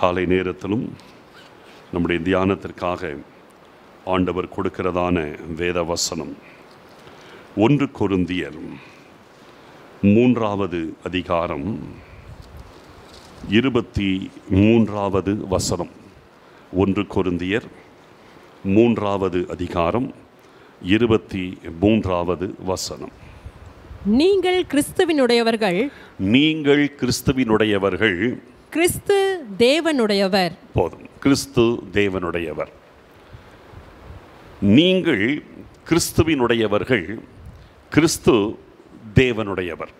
காலை நேரத்திலும் நம்முடைய தியானத்திற்காக ஆண்டவர் கொடுக்கிறதான வேத வசனம் ஒன்று கொருந்தியர் மூன்றாவது அதிகாரம் இருபத்தி மூன்றாவது வசனம் ஒன்று கொருந்தியர் மூன்றாவது அதிகாரம் இருபத்தி மூன்றாவது வசனம் நீங்கள் கிறிஸ்துவினுடையவர்கள் நீங்கள் கிறிஸ்துவினுடையவர்கள் கிறிஸ்து தேவனுடையவர் போதும் கிறிஸ்து தேவனுடையவர் நீங்கள் கிறிஸ்துவினுடையவர்கள் கிறிஸ்து தேவனுடையவர்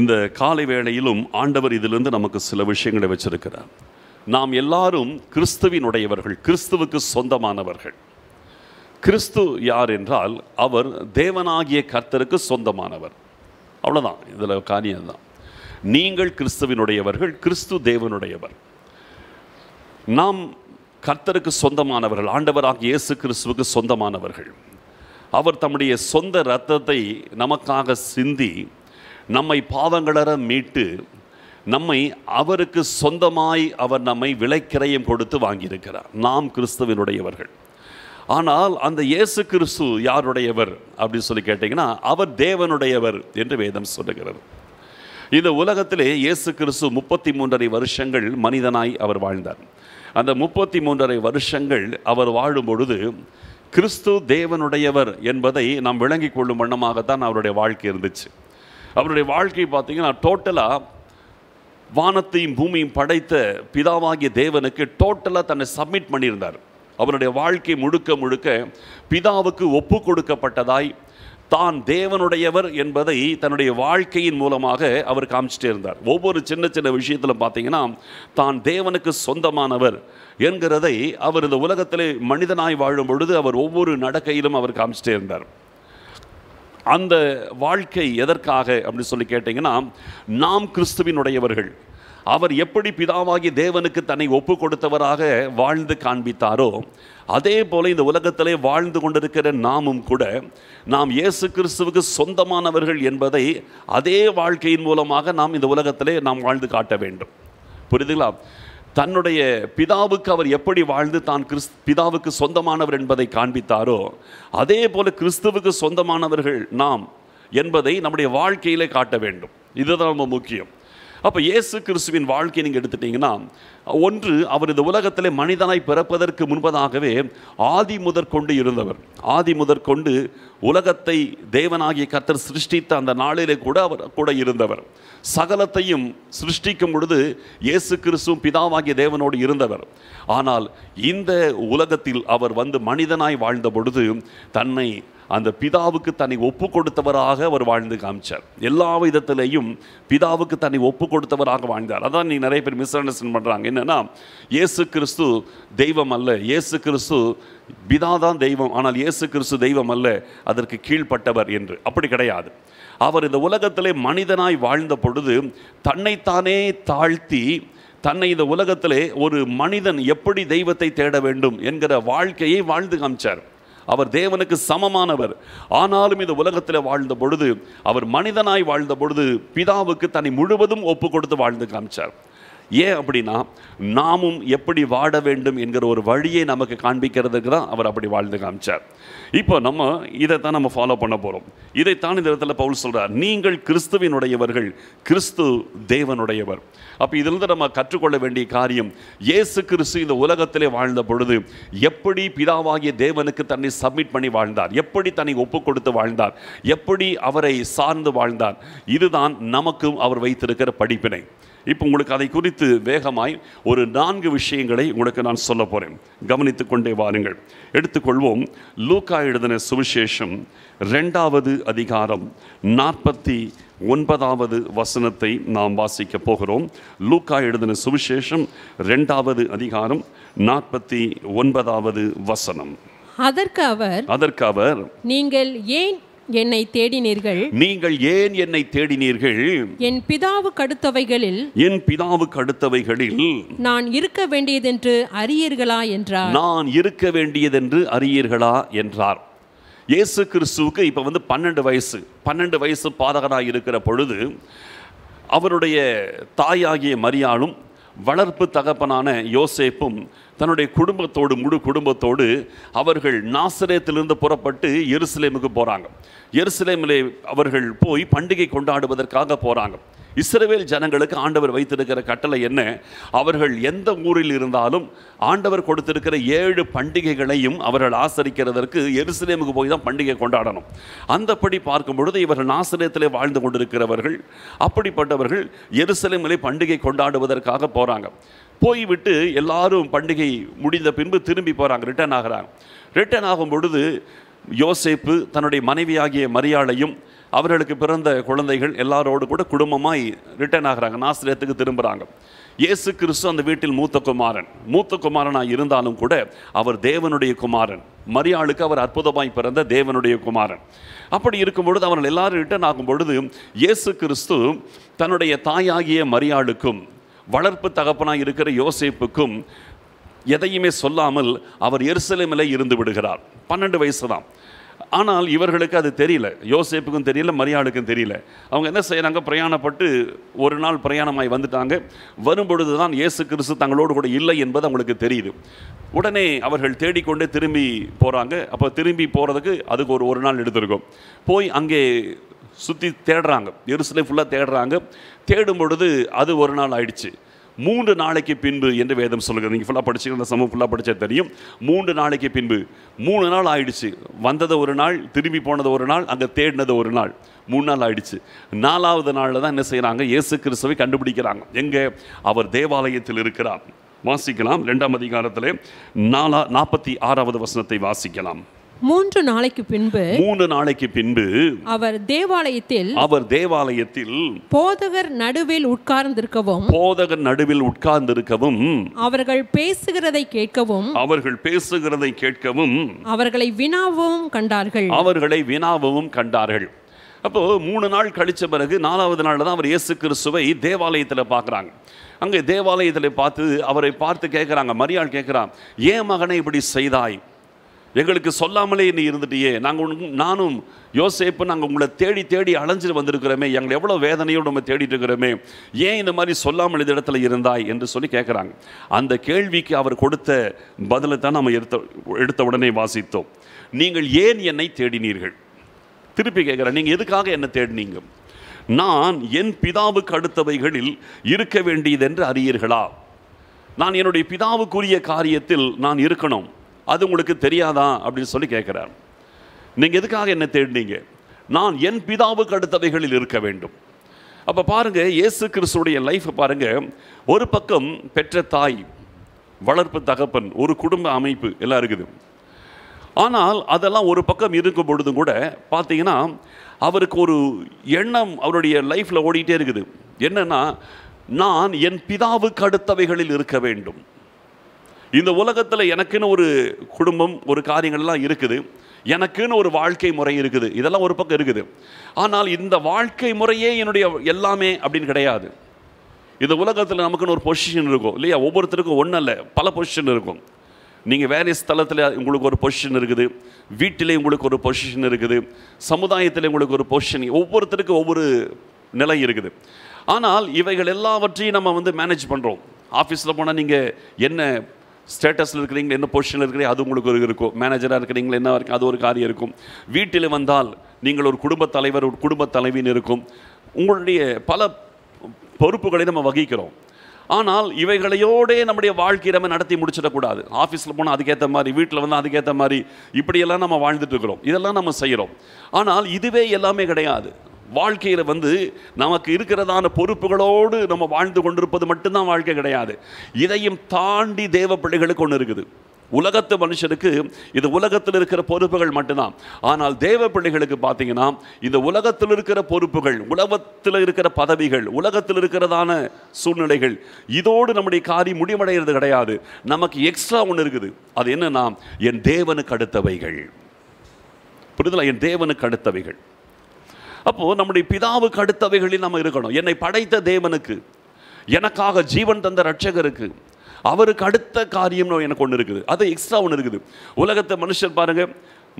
இந்த காலை வேளையிலும் ஆண்டவர் இதிலிருந்து நமக்கு சில விஷயங்களை வச்சிருக்கிறார் நாம் எல்லாரும் கிறிஸ்துவினுடையவர்கள் கிறிஸ்துவுக்கு சொந்தமானவர்கள் கிறிஸ்து யார் என்றால் அவர் தேவனாகிய கர்த்தருக்கு சொந்தமானவர் அவ்வளோதான் இதில் காரியம் தான் நீங்கள் கிறிஸ்துவினுடையவர்கள் கிறிஸ்து தேவனுடையவர் நாம் கர்த்தருக்கு சொந்தமானவர்கள் ஆண்டவராக இயேசு கிறிஸ்துவுக்கு சொந்தமானவர்கள் அவர் தம்முடைய சொந்த இரத்தத்தை நமக்காக சிந்தி நம்மை பாவங்களற மீட்டு நம்மை அவருக்கு சொந்தமாய் அவர் நம்மை விலைக்கிரையும் கொடுத்து வாங்கியிருக்கிறார் நாம் கிறிஸ்துவினுடையவர்கள் ஆனால் அந்த இயேசு கிறிஸ்து யாருடையவர் அப்படின்னு சொல்லி கேட்டிங்கன்னா அவர் தேவனுடையவர் என்று வேதம் சொல்லுகிறது இந்த உலகத்திலே இயேசு கிறிஸ்து முப்பத்தி மூன்றரை வருஷங்கள் மனிதனாய் அவர் வாழ்ந்தார் அந்த முப்பத்தி மூன்றரை வருஷங்கள் அவர் வாழும் பொழுது கிறிஸ்து தேவனுடையவர் என்பதை நாம் விளங்கி கொள்ளும் வண்ணமாகத்தான் அவருடைய வாழ்க்கை இருந்துச்சு அவருடைய வாழ்க்கை பார்த்தீங்கன்னா டோட்டலாக வானத்தையும் பூமியும் படைத்த பிதாவாகிய தேவனுக்கு டோட்டலாக தன்னை சப்மிட் பண்ணியிருந்தார் அவருடைய வாழ்க்கை முழுக்க முழுக்க பிதாவுக்கு ஒப்பு கொடுக்கப்பட்டதாய் தான் தேவனுடையவர் என்பதை தன்னுடைய வாழ்க்கையின் மூலமாக அவர் காமிச்சிட்டே இருந்தார் ஒவ்வொரு சின்ன சின்ன விஷயத்தில் பார்த்தீங்கன்னா தான் தேவனுக்கு சொந்தமானவர் என்கிறதை அவர் இந்த உலகத்திலே மனிதனாய் வாழும் பொழுது அவர் ஒவ்வொரு நடக்கையிலும் அவர் காமிச்சிட்டே இருந்தார் அந்த வாழ்க்கை எதற்காக அப்படின்னு சொல்லி கேட்டிங்கன்னா நாம் கிறிஸ்துவினுடையவர்கள் அவர் எப்படி பிதாவாகி தேவனுக்கு தன்னை ஒப்பு கொடுத்தவராக வாழ்ந்து காண்பித்தாரோ அதே போல இந்த உலகத்திலே வாழ்ந்து கொண்டிருக்கிற நாமும் கூட நாம் இயேசு கிறிஸ்துவுக்கு சொந்தமானவர்கள் என்பதை அதே வாழ்க்கையின் மூலமாக நாம் இந்த உலகத்திலே நாம் வாழ்ந்து காட்ட வேண்டும் புரிதுங்களா தன்னுடைய பிதாவுக்கு அவர் எப்படி வாழ்ந்து தான் கிறிஸ் பிதாவுக்கு சொந்தமானவர் என்பதை காண்பித்தாரோ அதே போல கிறிஸ்துவுக்கு சொந்தமானவர்கள் நாம் என்பதை நம்முடைய வாழ்க்கையிலே காட்ட வேண்டும் இதுதான் ரொம்ப முக்கியம் அப்போ இயேசு கிறிஸ்துவின் வாழ்க்கையை நீங்கள் எடுத்துட்டீங்கன்னா ஒன்று அவர் இந்த உலகத்தில் மனிதனாய் பிறப்பதற்கு முன்பதாகவே ஆதி முதற்கொண்டு இருந்தவர் ஆதி முதற்கொண்டு உலகத்தை தேவனாகிய கத்தர் சிருஷ்டித்த அந்த நாளிலே கூட அவர் கூட இருந்தவர் சகலத்தையும் சிருஷ்டிக்கும் பொழுது இயேசு கிறிஸ்துவும் பிதாவாகிய தேவனோடு இருந்தவர் ஆனால் இந்த உலகத்தில் அவர் வந்து மனிதனாய் வாழ்ந்த பொழுது தன்னை அந்த பிதாவுக்கு தன்னை ஒப்பு கொடுத்தவராக அவர் வாழ்ந்து காமிச்சார் எல்லா விதத்திலையும் பிதாவுக்கு தன்னை ஒப்பு கொடுத்தவராக வாழ்ந்தார் அதான் நீ நிறைய பேர் மிஸ் அண்டர்ஸ்டாண்ட் பண்ணுறாங்க என்னென்னா இயேசு கிறிஸ்து தெய்வம் அல்ல இயேசு கிறிஸ்து பிதா தான் தெய்வம் ஆனால் இயேசு கிறிஸ்து தெய்வம் அல்ல அதற்கு கீழ்ப்பட்டவர் என்று அப்படி கிடையாது அவர் இந்த உலகத்திலே மனிதனாய் வாழ்ந்த பொழுது தன்னைத்தானே தாழ்த்தி தன்னை இந்த உலகத்திலே ஒரு மனிதன் எப்படி தெய்வத்தை தேட வேண்டும் என்கிற வாழ்க்கையை வாழ்ந்து காமிச்சார் அவர் தேவனுக்கு சமமானவர் ஆனாலும் இந்த உலகத்தில் வாழ்ந்த பொழுது அவர் மனிதனாய் வாழ்ந்த பொழுது பிதாவுக்கு தன்னை முழுவதும் ஒப்பு கொடுத்து வாழ்ந்து காமிச்சார் ஏன் அப்படின்னா நாமும் எப்படி வாட வேண்டும் என்கிற ஒரு வழியை நமக்கு காண்பிக்கிறதுக்கு தான் அவர் அப்படி வாழ்ந்து காமிச்சார் இப்போ நம்ம இதைத்தான் நம்ம ஃபாலோ பண்ண போகிறோம் இதைத்தான் இந்த இடத்துல பவுல் சொல்கிறார் நீங்கள் கிறிஸ்துவினுடையவர்கள் கிறிஸ்து தேவனுடையவர் அப்போ இதிலிருந்து நம்ம கற்றுக்கொள்ள வேண்டிய காரியம் இயேசு கிறிஸ்து இந்த உலகத்திலே வாழ்ந்த பொழுது எப்படி பிதாவாகிய தேவனுக்கு தன்னை சப்மிட் பண்ணி வாழ்ந்தார் எப்படி தன்னை ஒப்பு கொடுத்து வாழ்ந்தார் எப்படி அவரை சார்ந்து வாழ்ந்தார் இதுதான் நமக்கும் அவர் வைத்திருக்கிற படிப்பினை இப்போ உங்களுக்கு அதை குறித்து வேகமாய் ஒரு நான்கு விஷயங்களை உங்களுக்கு நான் சொல்ல போகிறேன் கவனித்து கொண்டே வாருங்கள் எடுத்துக்கொள்வோம் லூக்கா எழுதின சுவிசேஷம் ரெண்டாவது அதிகாரம் நாற்பத்தி ஒன்பதாவது வசனத்தை நாம் வாசிக்க போகிறோம் லூக்கா எழுதின சுவிசேஷம் ரெண்டாவது அதிகாரம் நாற்பத்தி ஒன்பதாவது வசனம் அதற்கு அவர் அதற்கு அவர் நீங்கள் ஏன் என்னை தேடினீர்கள் நீங்கள் ஏன் என்னை தேடினீர்கள் என் பிதாவுக்கு அடுத்தவைகளில் என் பிதாவுக்கு அடுத்தவைகளில் நான் இருக்க வேண்டியதென்று அறியீர்களா என்றார் நான் இருக்க வேண்டியதென்று அறியீர்களா என்றார் இயேசு கிறிஸ்துவுக்கு இப்போ வந்து பன்னெண்டு வயசு பன்னெண்டு வயசு பாதகனாக இருக்கிற பொழுது அவருடைய தாயாகிய மரியாளும் வளர்ப்பு தகப்பனான யோசேப்பும் தன்னுடைய குடும்பத்தோடு முழு குடும்பத்தோடு அவர்கள் நாசிரியத்திலிருந்து புறப்பட்டு எருசலேமுக்கு போகிறாங்க எருசலேமிலே அவர்கள் போய் பண்டிகை கொண்டாடுவதற்காக போகிறாங்க இஸ்ரேவேல் ஜனங்களுக்கு ஆண்டவர் வைத்திருக்கிற கட்டளை என்ன அவர்கள் எந்த ஊரில் இருந்தாலும் ஆண்டவர் கொடுத்திருக்கிற ஏழு பண்டிகைகளையும் அவர்கள் ஆசரிக்கிறதற்கு எருசலேமுக்கு போய் தான் பண்டிகை கொண்டாடணும் அந்தப்படி பார்க்கும் பொழுது இவர்கள் ஆசிரியத்திலே வாழ்ந்து கொண்டிருக்கிறவர்கள் அப்படிப்பட்டவர்கள் எருசலேமிலே பண்டிகை கொண்டாடுவதற்காக போகிறாங்க போய்விட்டு எல்லாரும் பண்டிகை முடிந்த பின்பு திரும்பி போகிறாங்க ரிட்டர்ன் ஆகிறாங்க ரிட்டர்ன் ஆகும் பொழுது யோசேப்பு தன்னுடைய மனைவியாகிய மரியாளையும் அவர்களுக்கு பிறந்த குழந்தைகள் எல்லாரோடு கூட குடும்பமாய் ரிட்டர்ன் ஆகிறாங்க நாசிரியத்துக்கு திரும்புகிறாங்க இயேசு கிறிஸ்து அந்த வீட்டில் மூத்த குமாரன் மூத்த குமாரனாக இருந்தாலும் கூட அவர் தேவனுடைய குமாரன் மரியாளுக்கு அவர் அற்புதமாய் பிறந்த தேவனுடைய குமாரன் அப்படி இருக்கும் பொழுது அவர்கள் எல்லாரும் ரிட்டர்ன் ஆகும் பொழுது இயேசு கிறிஸ்து தன்னுடைய தாயாகிய மரியாளுக்கும் வளர்ப்பு தகப்பனாக இருக்கிற யோசிப்புக்கும் எதையுமே சொல்லாமல் அவர் எருசலேமில் இருந்து விடுகிறார் பன்னெண்டு வயசு தான் ஆனால் இவர்களுக்கு அது தெரியல யோசேப்புக்கும் தெரியல மரியாளுக்கும் தெரியல அவங்க என்ன செய்கிறாங்க பிரயாணப்பட்டு ஒரு நாள் பிரயாணமாய் வந்துட்டாங்க வரும்பொழுது தான் இயேசு கிறிஸ்து தங்களோடு கூட இல்லை என்பது அவங்களுக்கு தெரியுது உடனே அவர்கள் தேடிக்கொண்டே திரும்பி போகிறாங்க அப்போ திரும்பி போகிறதுக்கு அதுக்கு ஒரு ஒரு நாள் எடுத்திருக்கும் போய் அங்கே சுற்றி தேடுறாங்க எருசலை ஃபுல்லாக தேடுறாங்க தேடும் பொழுது அது ஒரு நாள் ஆயிடுச்சு மூன்று நாளைக்கு பின்பு என்று வேதம் சொல்லுங்கள் நீங்கள் ஃபுல்லாக படிச்சுக்கிற அந்த ஃபுல்லாக படித்தா தெரியும் மூன்று நாளைக்கு பின்பு மூணு நாள் ஆயிடுச்சு வந்தது ஒரு நாள் திரும்பி போனது ஒரு நாள் அங்கே தேடினது ஒரு நாள் மூணு நாள் ஆயிடுச்சு நாலாவது நாளில் தான் என்ன செய்கிறாங்க இயேசு கிறிஸ்துவை கண்டுபிடிக்கிறாங்க எங்கே அவர் தேவாலயத்தில் இருக்கிறார் வாசிக்கலாம் ரெண்டாம் அதிகாரத்தில் நாலா நாற்பத்தி ஆறாவது வசனத்தை வாசிக்கலாம் மூன்று நாளைக்கு பின்பு மூன்று நாளைக்கு பின்பு அவர் தேவாலயத்தில் அவர் தேவாலயத்தில் போதகர் நடுவில் உட்கார்ந்திருக்கவும் போதகர் நடுவில் உட்கார்ந்திருக்கவும் அவர்கள் பேசுகிறதை கேட்கவும் அவர்கள் பேசுகிறதை கேட்கவும் அவர்களை வினாவும் கண்டார்கள் அவர்களை வினாவும் கண்டார்கள் அப்போ மூணு நாள் கழிச்ச பிறகு நாலாவது நாள் தான் அவர் இயேசு கிறிஸ்துவை தேவாலயத்தில் பார்க்குறாங்க அங்கே தேவாலயத்தில் பார்த்து அவரை பார்த்து கேட்குறாங்க மரியாள் கேட்குறான் ஏன் மகனை இப்படி செய்தாய் எங்களுக்கு சொல்லாமலே நீ இருந்துட்டியே நாங்கள் உனக்கு நானும் யோசேப்பு நாங்கள் உங்களை தேடி தேடி அலைஞ்சிட்டு வந்திருக்கிறோமே எங்களை எவ்வளோ வேதனையோடு நம்ம தேடிட்டு இருக்கிறோமே ஏன் இந்த மாதிரி சொல்லாமல் இந்த இடத்துல இருந்தாய் என்று சொல்லி கேட்குறாங்க அந்த கேள்விக்கு அவர் கொடுத்த பதிலை தான் நம்ம எடுத்த எடுத்த உடனே வாசித்தோம் நீங்கள் ஏன் என்னை தேடினீர்கள் திருப்பி கேட்குறேன் நீங்கள் எதுக்காக என்னை தேடினீங்க நான் என் பிதாவுக்கு அடுத்தவைகளில் இருக்க வேண்டியது என்று அறியீர்களா நான் என்னுடைய பிதாவுக்குரிய காரியத்தில் நான் இருக்கணும் அது உங்களுக்கு தெரியாதா அப்படின்னு சொல்லி கேட்குறார் நீங்கள் எதுக்காக என்ன தேடினீங்க நான் என் பிதாவுக்கு அடுத்தவைகளில் இருக்க வேண்டும் அப்போ பாருங்கள் இயேசு கிறிஸ்துடைய லைஃப்பை பாருங்கள் ஒரு பக்கம் பெற்ற தாய் வளர்ப்பு தகப்பன் ஒரு குடும்ப அமைப்பு எல்லாம் இருக்குது ஆனால் அதெல்லாம் ஒரு பக்கம் இருக்கும் பொழுதும் கூட பார்த்தீங்கன்னா அவருக்கு ஒரு எண்ணம் அவருடைய லைஃப்பில் ஓடிக்கிட்டே இருக்குது என்னென்னா நான் என் பிதாவுக்கு அடுத்தவைகளில் இருக்க வேண்டும் இந்த உலகத்தில் எனக்குன்னு ஒரு குடும்பம் ஒரு காரியங்கள்லாம் இருக்குது எனக்குன்னு ஒரு வாழ்க்கை முறை இருக்குது இதெல்லாம் ஒரு பக்கம் இருக்குது ஆனால் இந்த வாழ்க்கை முறையே என்னுடைய எல்லாமே அப்படின்னு கிடையாது இந்த உலகத்தில் நமக்குன்னு ஒரு பொசிஷன் இருக்கும் இல்லையா ஒவ்வொருத்தருக்கும் ஒன்றும் இல்லை பல பொசிஷன் இருக்கும் நீங்கள் வேலை ஸ்தலத்தில் உங்களுக்கு ஒரு பொசிஷன் இருக்குது வீட்டிலே உங்களுக்கு ஒரு பொசிஷன் இருக்குது சமுதாயத்தில் உங்களுக்கு ஒரு பொசிஷன் ஒவ்வொருத்தருக்கும் ஒவ்வொரு நிலை இருக்குது ஆனால் இவைகள் எல்லாவற்றையும் நம்ம வந்து மேனேஜ் பண்ணுறோம் ஆஃபீஸில் போனால் நீங்கள் என்ன ஸ்டேட்டஸில் இருக்கிறீங்களா என்ன பொசிஷனில் இருக்கிறீங்க அது உங்களுக்கு ஒரு இருக்கும் மேனேஜராக இருக்கிறீங்களா என்ன இருக்கும் அது ஒரு காரியம் இருக்கும் வீட்டில் வந்தால் நீங்கள் ஒரு குடும்பத் தலைவர் ஒரு குடும்பத் தலைவின்னு இருக்கும் உங்களுடைய பல பொறுப்புகளை நம்ம வகிக்கிறோம் ஆனால் இவைகளையோடே நம்முடைய வாழ்க்கையை நம்ம நடத்தி முடிச்சிடக்கூடாது ஆஃபீஸில் போனால் அதுக்கேற்ற மாதிரி வீட்டில் வந்து அதுக்கேற்ற மாதிரி இப்படியெல்லாம் நம்ம வாழ்ந்துட்டு இருக்கிறோம் இதெல்லாம் நம்ம செய்கிறோம் ஆனால் இதுவே எல்லாமே கிடையாது வாழ்க்கையில் வந்து நமக்கு இருக்கிறதான பொறுப்புகளோடு நம்ம வாழ்ந்து கொண்டிருப்பது மட்டும்தான் வாழ்க்கை கிடையாது இதையும் தாண்டி தேவ பிள்ளைகளுக்கு ஒன்று இருக்குது உலகத்து மனுஷனுக்கு இந்த உலகத்தில் இருக்கிற பொறுப்புகள் மட்டும்தான் ஆனால் தேவ பிள்ளைகளுக்கு பார்த்தீங்கன்னா இந்த உலகத்தில் இருக்கிற பொறுப்புகள் உலகத்தில் இருக்கிற பதவிகள் உலகத்தில் இருக்கிறதான சூழ்நிலைகள் இதோடு நம்முடைய காரியம் முடிவடைகிறது கிடையாது நமக்கு எக்ஸ்ட்ரா ஒன்று இருக்குது அது என்னன்னா என் தேவனுக்கு அடுத்தவைகள் புரிதலா என் தேவனுக்கு அடுத்தவைகள் அப்போது நம்முடைய பிதாவுக்கு அடுத்தவைகளில் நம்ம இருக்கணும் என்னை படைத்த தேவனுக்கு எனக்காக ஜீவன் தந்த ரட்சகருக்கு அவருக்கு அடுத்த காரியம் எனக்கு ஒன்று இருக்குது அது எக்ஸ்ட்ரா ஒன்று இருக்குது உலகத்தை மனுஷர் பாருங்கள்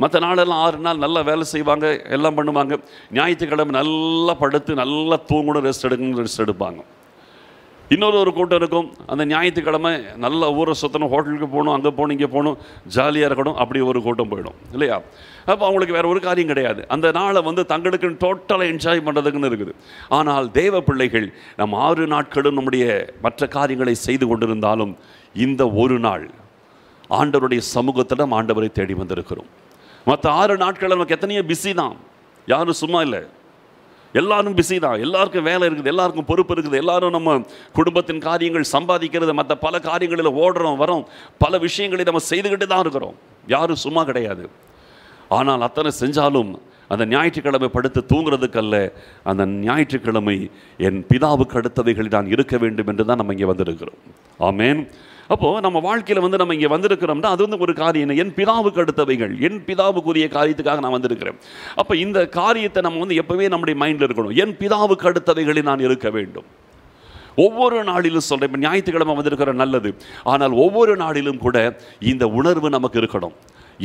மற்ற நாளெல்லாம் ஆறு நாள் நல்லா வேலை செய்வாங்க எல்லாம் பண்ணுவாங்க ஞாயிற்றுக்கிழமை நல்லா படுத்து நல்லா தூங்கணும் ரெஸ்ட் எடுக்கணும் ரெஸ்ட் எடுப்பாங்க இன்னொரு ஒரு கூட்டம் இருக்கும் அந்த ஞாயிற்றுக்கிழமை நல்லா ஊரை சுற்றணும் ஹோட்டலுக்கு போகணும் அங்கே போகணும் இங்கே போகணும் ஜாலியாக இருக்கணும் அப்படி ஒரு கூட்டம் போயிடும் இல்லையா அப்போ அவங்களுக்கு வேறு ஒரு காரியம் கிடையாது அந்த நாளை வந்து தங்களுக்கு டோட்டலாக என்ஜாய் பண்ணுறதுக்குன்னு இருக்குது ஆனால் தேவ பிள்ளைகள் நம் ஆறு நாட்களும் நம்முடைய மற்ற காரியங்களை செய்து கொண்டிருந்தாலும் இந்த ஒரு நாள் ஆண்டவருடைய சமூகத்தில் நம்ம ஆண்டவரை தேடி வந்திருக்கிறோம் மற்ற ஆறு நாட்களில் நமக்கு எத்தனையோ பிஸி தான் யாரும் சும்மா இல்லை எல்லாரும் பிஸி தான் எல்லாருக்கும் வேலை இருக்குது எல்லாருக்கும் பொறுப்பு இருக்குது எல்லாரும் நம்ம குடும்பத்தின் காரியங்கள் சம்பாதிக்கிறது மற்ற பல காரியங்களில் ஓடுறோம் வரோம் பல விஷயங்களை நம்ம செய்துக்கிட்டு தான் இருக்கிறோம் யாரும் சும்மா கிடையாது ஆனால் அத்தனை செஞ்சாலும் அந்த ஞாயிற்றுக்கிழமை படுத்து தூங்குறதுக்கல்ல அந்த ஞாயிற்றுக்கிழமை என் பிதாவுக்கு அடுத்தவைகளில் நான் இருக்க வேண்டும் என்று தான் நம்ம இங்கே வந்திருக்கிறோம் ஆமேன் அப்போது நம்ம வாழ்க்கையில் வந்து நம்ம இங்கே வந்திருக்கிறோம்னா அது வந்து ஒரு காரியம் என்ன என் பிதாவுக்கு அடுத்தவைகள் என் பிதாவுக்குரிய காரியத்துக்காக நான் வந்திருக்கிறேன் அப்போ இந்த காரியத்தை நம்ம வந்து எப்போவே நம்முடைய மைண்டில் இருக்கணும் என் பிதாவுக்கு அடுத்தவைகளில் நான் இருக்க வேண்டும் ஒவ்வொரு நாளிலும் சொல்கிறேன் இப்போ ஞாயிற்றுக்கிழமை வந்திருக்கிற நல்லது ஆனால் ஒவ்வொரு நாளிலும் கூட இந்த உணர்வு நமக்கு இருக்கணும்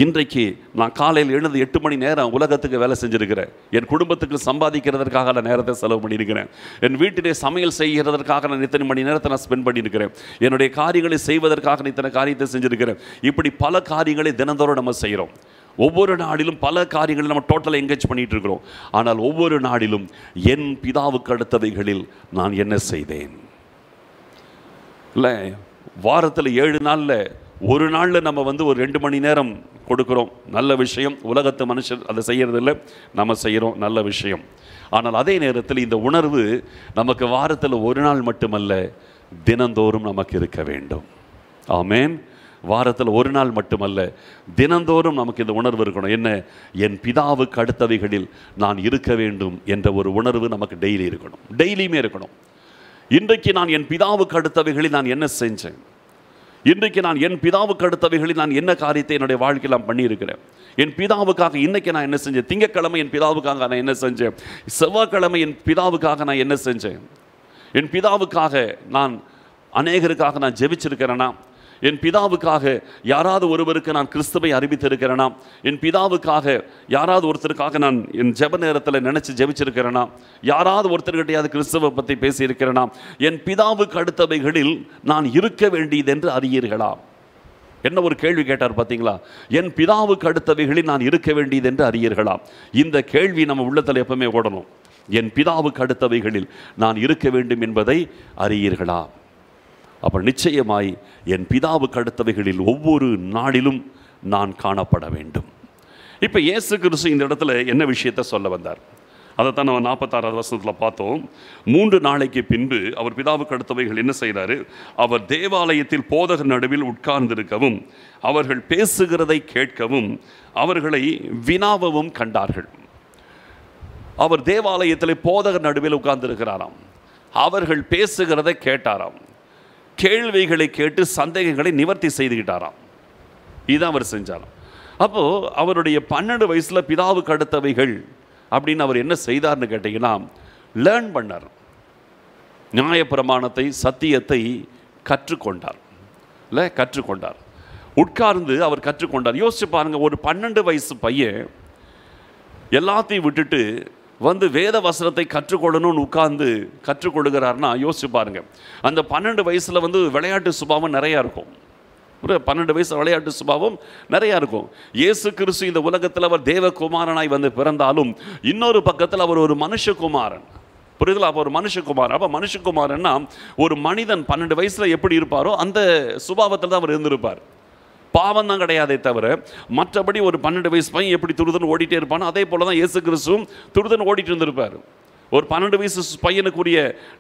இன்றைக்கு நான் காலையில் எழுந்து எட்டு மணி நேரம் உலகத்துக்கு வேலை செஞ்சுருக்கிறேன் என் குடும்பத்துக்கு சம்பாதிக்கிறதற்காக நான் நேரத்தை செலவு பண்ணியிருக்கிறேன் என் வீட்டிலே சமையல் செய்கிறதற்காக நான் இத்தனை மணி நேரத்தை நான் ஸ்பெண்ட் பண்ணியிருக்கிறேன் என்னுடைய காரியங்களை செய்வதற்காக நான் இத்தனை காரியத்தை செஞ்சுருக்கிறேன் இப்படி பல காரியங்களை தினந்தோறும் நம்ம செய்கிறோம் ஒவ்வொரு நாடிலும் பல காரியங்களை நம்ம டோட்டலாக எங்கேஜ் பண்ணிகிட்டு இருக்கிறோம் ஆனால் ஒவ்வொரு நாடிலும் என் பிதாவுக்கு அடுத்தவைகளில் நான் என்ன செய்தேன் இல்லை வாரத்தில் ஏழு நாளில் ஒரு நாளில் நம்ம வந்து ஒரு ரெண்டு மணி நேரம் கொடுக்குறோம் நல்ல விஷயம் உலகத்து மனுஷர் அதை செய்கிறதில்ல நம்ம செய்கிறோம் நல்ல விஷயம் ஆனால் அதே நேரத்தில் இந்த உணர்வு நமக்கு வாரத்தில் ஒரு நாள் மட்டுமல்ல தினந்தோறும் நமக்கு இருக்க வேண்டும் ஆமேன் வாரத்தில் ஒரு நாள் மட்டுமல்ல தினந்தோறும் நமக்கு இந்த உணர்வு இருக்கணும் என்ன என் பிதாவுக்கு அடுத்தவைகளில் நான் இருக்க வேண்டும் என்ற ஒரு உணர்வு நமக்கு டெய்லி இருக்கணும் டெய்லியுமே இருக்கணும் இன்றைக்கு நான் என் பிதாவுக்கு அடுத்தவைகளில் நான் என்ன செஞ்சேன் இன்றைக்கு நான் என் பிதாவுக்கு அடுத்தவைகளில் நான் என்ன காரியத்தை என்னுடைய வாழ்க்கையில் நான் பண்ணியிருக்கிறேன் என் பிதாவுக்காக இன்றைக்கி நான் என்ன செஞ்சேன் திங்கக்கிழமை என் பிதாவுக்காக நான் என்ன செஞ்சேன் செவ்வாய்க்கிழமை என் பிதாவுக்காக நான் என்ன செஞ்சேன் என் பிதாவுக்காக நான் அநேகருக்காக நான் ஜெபிச்சிருக்கிறேன்னா என் பிதாவுக்காக யாராவது ஒருவருக்கு நான் கிறிஸ்துவை அறிவித்திருக்கிறேனா என் பிதாவுக்காக யாராவது ஒருத்தருக்காக நான் என் ஜெப நேரத்தில் நினச்சி ஜெபிச்சிருக்கிறேனா யாராவது ஒருத்தர்கிட்டையாவது கிறிஸ்துவை பற்றி பேசியிருக்கிறேனா என் பிதாவுக்கு அடுத்தவைகளில் நான் இருக்க வேண்டியது என்று அறியீர்களா என்ன ஒரு கேள்வி கேட்டார் பார்த்தீங்களா என் பிதாவுக்கு அடுத்தவைகளில் நான் இருக்க வேண்டியது என்று அறியீர்களா இந்த கேள்வி நம்ம உள்ளத்தில் எப்பவுமே ஓடணும் என் பிதாவுக்கு அடுத்தவைகளில் நான் இருக்க வேண்டும் என்பதை அறியீர்களா அப்போ நிச்சயமாய் என் பிதாவுக்கு கடுத்தவைகளில் ஒவ்வொரு நாளிலும் நான் காணப்பட வேண்டும் இப்போ இயேசு கிறிஸ்து இந்த இடத்துல என்ன விஷயத்தை சொல்ல வந்தார் அதைத்தான் நம்ம நாற்பத்தாறாவது வருஷத்தில் பார்த்தோம் மூன்று நாளைக்கு பின்பு அவர் பிதாவுக்கு அடுத்தவைகள் என்ன செய்கிறாரு அவர் தேவாலயத்தில் போதகர் நடுவில் உட்கார்ந்திருக்கவும் அவர்கள் பேசுகிறதை கேட்கவும் அவர்களை வினாவவும் கண்டார்கள் அவர் தேவாலயத்தில் போதகர் நடுவில் உட்கார்ந்திருக்கிறாராம் அவர்கள் பேசுகிறதை கேட்டாராம் கேள்விகளை கேட்டு சந்தேகங்களை நிவர்த்தி செய்துகிட்டாராம் இதுதான் அவர் செஞ்சாராம் அப்போது அவருடைய பன்னெண்டு வயசில் பிதாவு கடுத்தவைகள் அப்படின்னு அவர் என்ன செய்தார்னு கேட்டிங்கன்னா லேர்ன் பண்ணார் நியாயப்பிரமாணத்தை சத்தியத்தை கற்றுக்கொண்டார் இல்லை கற்றுக்கொண்டார் உட்கார்ந்து அவர் கற்றுக்கொண்டார் யோசிச்சு பாருங்கள் ஒரு பன்னெண்டு வயசு பையன் எல்லாத்தையும் விட்டுட்டு வந்து வேத வசனத்தை கற்றுக்கொள்ளணும்னு உட்கார்ந்து கற்றுக் கொடுக்குறாருன்னா யோசிச்சு பாருங்க அந்த பன்னெண்டு வயசில் வந்து விளையாட்டு சுபாவம் நிறையா இருக்கும் பன்னெண்டு வயசு விளையாட்டு சுபாவம் நிறையா இருக்கும் இயேசு கிறிஸ்து இந்த உலகத்தில் அவர் தேவகுமாரனாய் வந்து பிறந்தாலும் இன்னொரு பக்கத்தில் அவர் ஒரு மனுஷகுமாரன் புரியுதுல அப்போ ஒரு மனுஷகுமார் அப்போ மனுஷகுமாரன்னா ஒரு மனிதன் பன்னெண்டு வயசில் எப்படி இருப்பாரோ அந்த சுபாவத்தில் தான் அவர் இருந்திருப்பார் பாவம் தான் கிடையாதே தவிர மற்றபடி ஒரு பன்னெண்டு வயசு பையன் எப்படி துருதன் ஓடிட்டே இருப்பானோ அதே போல் தான் இயேசு கிறிஸ்துவும் துருதன் ஓடிட்டு இருந்திருப்பார் ஒரு பன்னெண்டு வயசு பையனுக்குரிய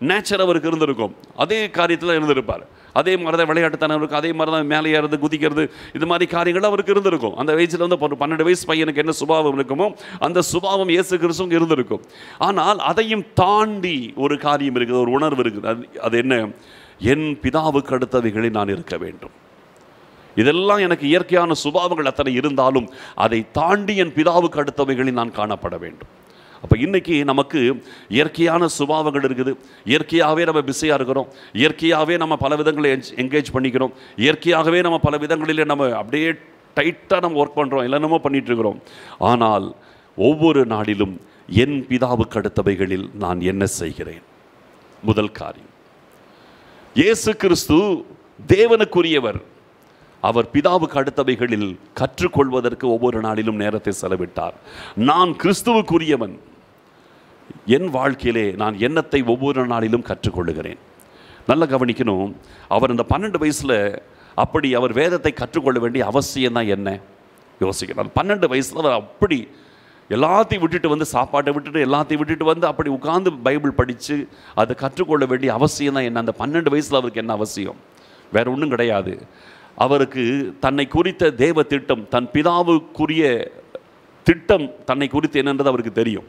நேச்சர் அவருக்கு இருந்திருக்கும் அதே காரியத்தில் இருந்திருப்பார் அதே மாதிரி தான் விளையாட்டுத்தனம் அதே மாதிரி தான் மேலே ஏறது குதிக்கிறது இது மாதிரி காரியங்கள் அவருக்கு இருந்திருக்கும் அந்த வயசில் வந்து பன்னெண்டு வயசு பையனுக்கு என்ன சுபாவம் இருக்குமோ அந்த சுபாவம் இயேசு கிறிஸ்துவும் இருந்திருக்கும் ஆனால் அதையும் தாண்டி ஒரு காரியம் இருக்குது ஒரு உணர்வு இருக்குது அது என்ன என் பிதாவுக்கு அடுத்தவைகளை நான் இருக்க வேண்டும் இதெல்லாம் எனக்கு இயற்கையான சுபாவங்கள் அத்தனை இருந்தாலும் அதை தாண்டி என் பிதாவுக்கு அடுத்தவைகளில் நான் காணப்பட வேண்டும் அப்போ இன்றைக்கி நமக்கு இயற்கையான சுபாவங்கள் இருக்குது இயற்கையாகவே நம்ம பிஸியாக இருக்கிறோம் இயற்கையாகவே நம்ம பல விதங்களை என்கேஜ் பண்ணிக்கிறோம் இயற்கையாகவே நம்ம பல விதங்களில் நம்ம அப்படியே டைட்டாக நம்ம ஒர்க் பண்ணுறோம் இல்லைனமோ பண்ணிகிட்ருக்கிறோம் ஆனால் ஒவ்வொரு நாளிலும் என் பிதாவுக்கு அடுத்தவைகளில் நான் என்ன செய்கிறேன் முதல் காரியம் இயேசு கிறிஸ்து தேவனுக்குரியவர் அவர் பிதாவுக்கு அடுத்தவைகளில் கற்றுக்கொள்வதற்கு ஒவ்வொரு நாளிலும் நேரத்தை செலவிட்டார் நான் கிறிஸ்துவுக்குரியவன் என் வாழ்க்கையிலே நான் எண்ணத்தை ஒவ்வொரு நாளிலும் கற்றுக்கொள்ளுகிறேன் நல்லா கவனிக்கணும் அவர் இந்த பன்னெண்டு வயசில் அப்படி அவர் வேதத்தை கற்றுக்கொள்ள வேண்டிய அவசியம் தான் என்ன யோசிக்கிறார் பன்னெண்டு வயசில் அவர் அப்படி எல்லாத்தையும் விட்டுட்டு வந்து சாப்பாட்டை விட்டுட்டு எல்லாத்தையும் விட்டுட்டு வந்து அப்படி உட்காந்து பைபிள் படித்து அதை கற்றுக்கொள்ள வேண்டிய அவசியம் தான் என்ன அந்த பன்னெண்டு வயசில் அவருக்கு என்ன அவசியம் வேறு ஒன்றும் கிடையாது அவருக்கு தன்னை குறித்த தேவ திட்டம் தன் பிதாவுக்குரிய திட்டம் தன்னை குறித்து என்னன்றது அவருக்கு தெரியும்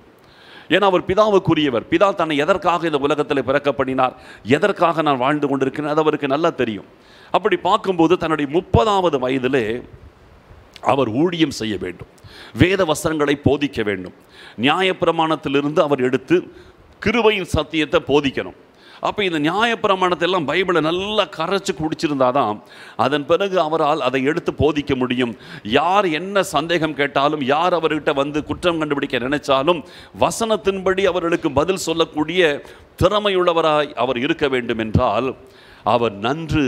ஏன்னா அவர் பிதாவுக்குரியவர் பிதா தன்னை எதற்காக இந்த உலகத்தில் பிறக்க பண்ணினார் எதற்காக நான் வாழ்ந்து கொண்டிருக்கிறேன் அது அவருக்கு நல்லா தெரியும் அப்படி பார்க்கும்போது தன்னுடைய முப்பதாவது வயதிலே அவர் ஊழியம் செய்ய வேண்டும் வேத வசனங்களை போதிக்க வேண்டும் நியாயப்பிரமாணத்திலிருந்து அவர் எடுத்து கிருவையின் சத்தியத்தை போதிக்கணும் அப்போ இந்த நியாயப்பிரமாணத்தை எல்லாம் பைபிளை நல்லா கரைச்சி குடிச்சிருந்தாதான் அதன் பிறகு அவரால் அதை எடுத்து போதிக்க முடியும் யார் என்ன சந்தேகம் கேட்டாலும் யார் அவர்கிட்ட வந்து குற்றம் கண்டுபிடிக்க நினைச்சாலும் வசனத்தின்படி அவர்களுக்கு பதில் சொல்லக்கூடிய திறமையுள்ளவராய் அவர் இருக்க வேண்டும் என்றால் அவர் நன்று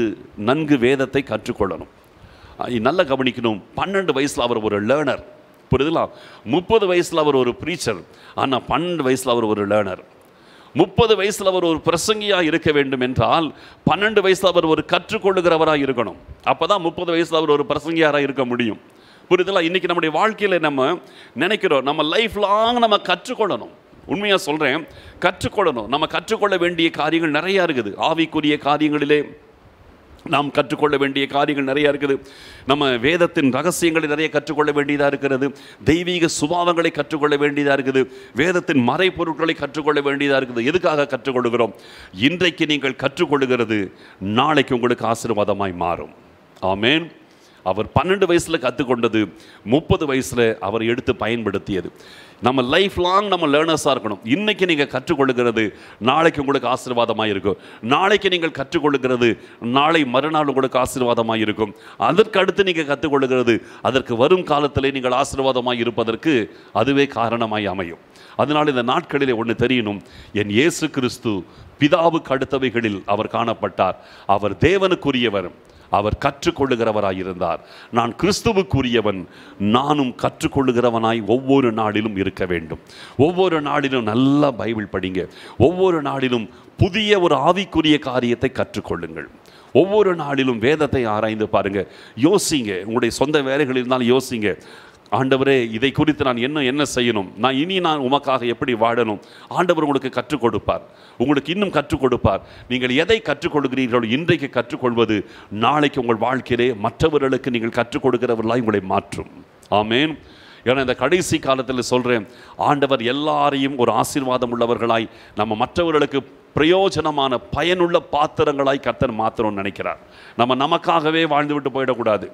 நன்கு வேதத்தை கற்றுக்கொள்ளணும் நல்லா கவனிக்கணும் பன்னெண்டு வயசில் அவர் ஒரு லேர்னர் புரியுதுலாம் முப்பது வயசில் அவர் ஒரு ப்ரீச்சர் ஆனால் பன்னெண்டு வயசில் அவர் ஒரு லேர்னர் முப்பது வயசில் அவர் ஒரு பிரசங்கியாக இருக்க வேண்டும் என்றால் பன்னெண்டு வயசில் அவர் ஒரு கற்றுக்கொள்ளுகிறவராக இருக்கணும் அப்போ தான் முப்பது வயசில் அவர் ஒரு பிரசங்கியாராக இருக்க முடியும் புரியுதுல இன்றைக்கி நம்முடைய வாழ்க்கையில் நம்ம நினைக்கிறோம் நம்ம லைஃப் லாங் நம்ம கற்றுக்கொள்ளணும் உண்மையாக சொல்கிறேன் கற்றுக்கொள்ளணும் நம்ம கற்றுக்கொள்ள வேண்டிய காரியங்கள் நிறையா இருக்குது ஆவிக்குரிய காரியங்களிலே நாம் கற்றுக்கொள்ள வேண்டிய காரியங்கள் நிறையா இருக்குது நம்ம வேதத்தின் ரகசியங்களை நிறைய கற்றுக்கொள்ள வேண்டியதாக இருக்கிறது தெய்வீக சுபாவங்களை கற்றுக்கொள்ள வேண்டியதாக இருக்குது வேதத்தின் மறைப்பொருட்களை கற்றுக்கொள்ள வேண்டியதாக இருக்குது எதுக்காக கற்றுக்கொள்கிறோம் இன்றைக்கு நீங்கள் கற்றுக்கொள்கிறது நாளைக்கு உங்களுக்கு ஆசீர்வாதமாய் மாறும் ஆமேன் அவர் பன்னெண்டு வயசில் கற்றுக்கொண்டது முப்பது வயசில் அவர் எடுத்து பயன்படுத்தியது நம்ம லைஃப் லாங் நம்ம லேர்னர்ஸாக இருக்கணும் இன்றைக்கி நீங்கள் கற்றுக்கொள்கிறது நாளைக்கு உங்களுக்கு ஆசீர்வாதமாக இருக்கும் நாளைக்கு நீங்கள் கற்றுக்கொள்கிறது நாளை மறுநாள் உங்களுக்கு ஆசீர்வாதமாக இருக்கும் அதற்கு அடுத்து நீங்கள் கற்றுக்கொள்கிறது அதற்கு வரும் காலத்தில் நீங்கள் ஆசீர்வாதமாக இருப்பதற்கு அதுவே காரணமாய் அமையும் அதனால் இந்த நாட்களில் ஒன்று தெரியணும் என் இயேசு கிறிஸ்து பிதாவுக்கு அடுத்தவைகளில் அவர் காணப்பட்டார் அவர் தேவனுக்குரியவர் அவர் கற்றுக்கொள்ளுகிறவராயிருந்தார் நான் கிறிஸ்துவுக்குரியவன் நானும் கற்றுக்கொள்ளுகிறவனாய் ஒவ்வொரு நாளிலும் இருக்க வேண்டும் ஒவ்வொரு நாளிலும் நல்லா பைபிள் படிங்க ஒவ்வொரு நாளிலும் புதிய ஒரு ஆவிக்குரிய காரியத்தை கற்றுக்கொள்ளுங்கள் ஒவ்வொரு நாளிலும் வேதத்தை ஆராய்ந்து பாருங்கள் யோசிங்க உங்களுடைய சொந்த வேலைகள் இருந்தாலும் யோசிங்க ஆண்டவரே இதை குறித்து நான் என்ன என்ன செய்யணும் நான் இனி நான் உமக்காக எப்படி வாழணும் ஆண்டவர் உங்களுக்கு கற்றுக் கொடுப்பார் உங்களுக்கு இன்னும் கற்றுக் கொடுப்பார் நீங்கள் எதை கற்றுக் கொடுக்கிறீர்களோ இன்றைக்கு கற்றுக்கொள்வது நாளைக்கு உங்கள் வாழ்க்கையிலே மற்றவர்களுக்கு நீங்கள் கற்றுக் கொடுக்கிறவர்களாக உங்களை மாற்றும் ஆமேன் ஏன்னா இந்த கடைசி காலத்தில் சொல்கிறேன் ஆண்டவர் எல்லாரையும் ஒரு ஆசீர்வாதம் உள்ளவர்களாய் நம்ம மற்றவர்களுக்கு பிரயோஜனமான பயனுள்ள பாத்திரங்களாய் கர்த்தர் மாற்றணும்னு நினைக்கிறார் நம்ம நமக்காகவே வாழ்ந்துவிட்டு போயிடக்கூடாது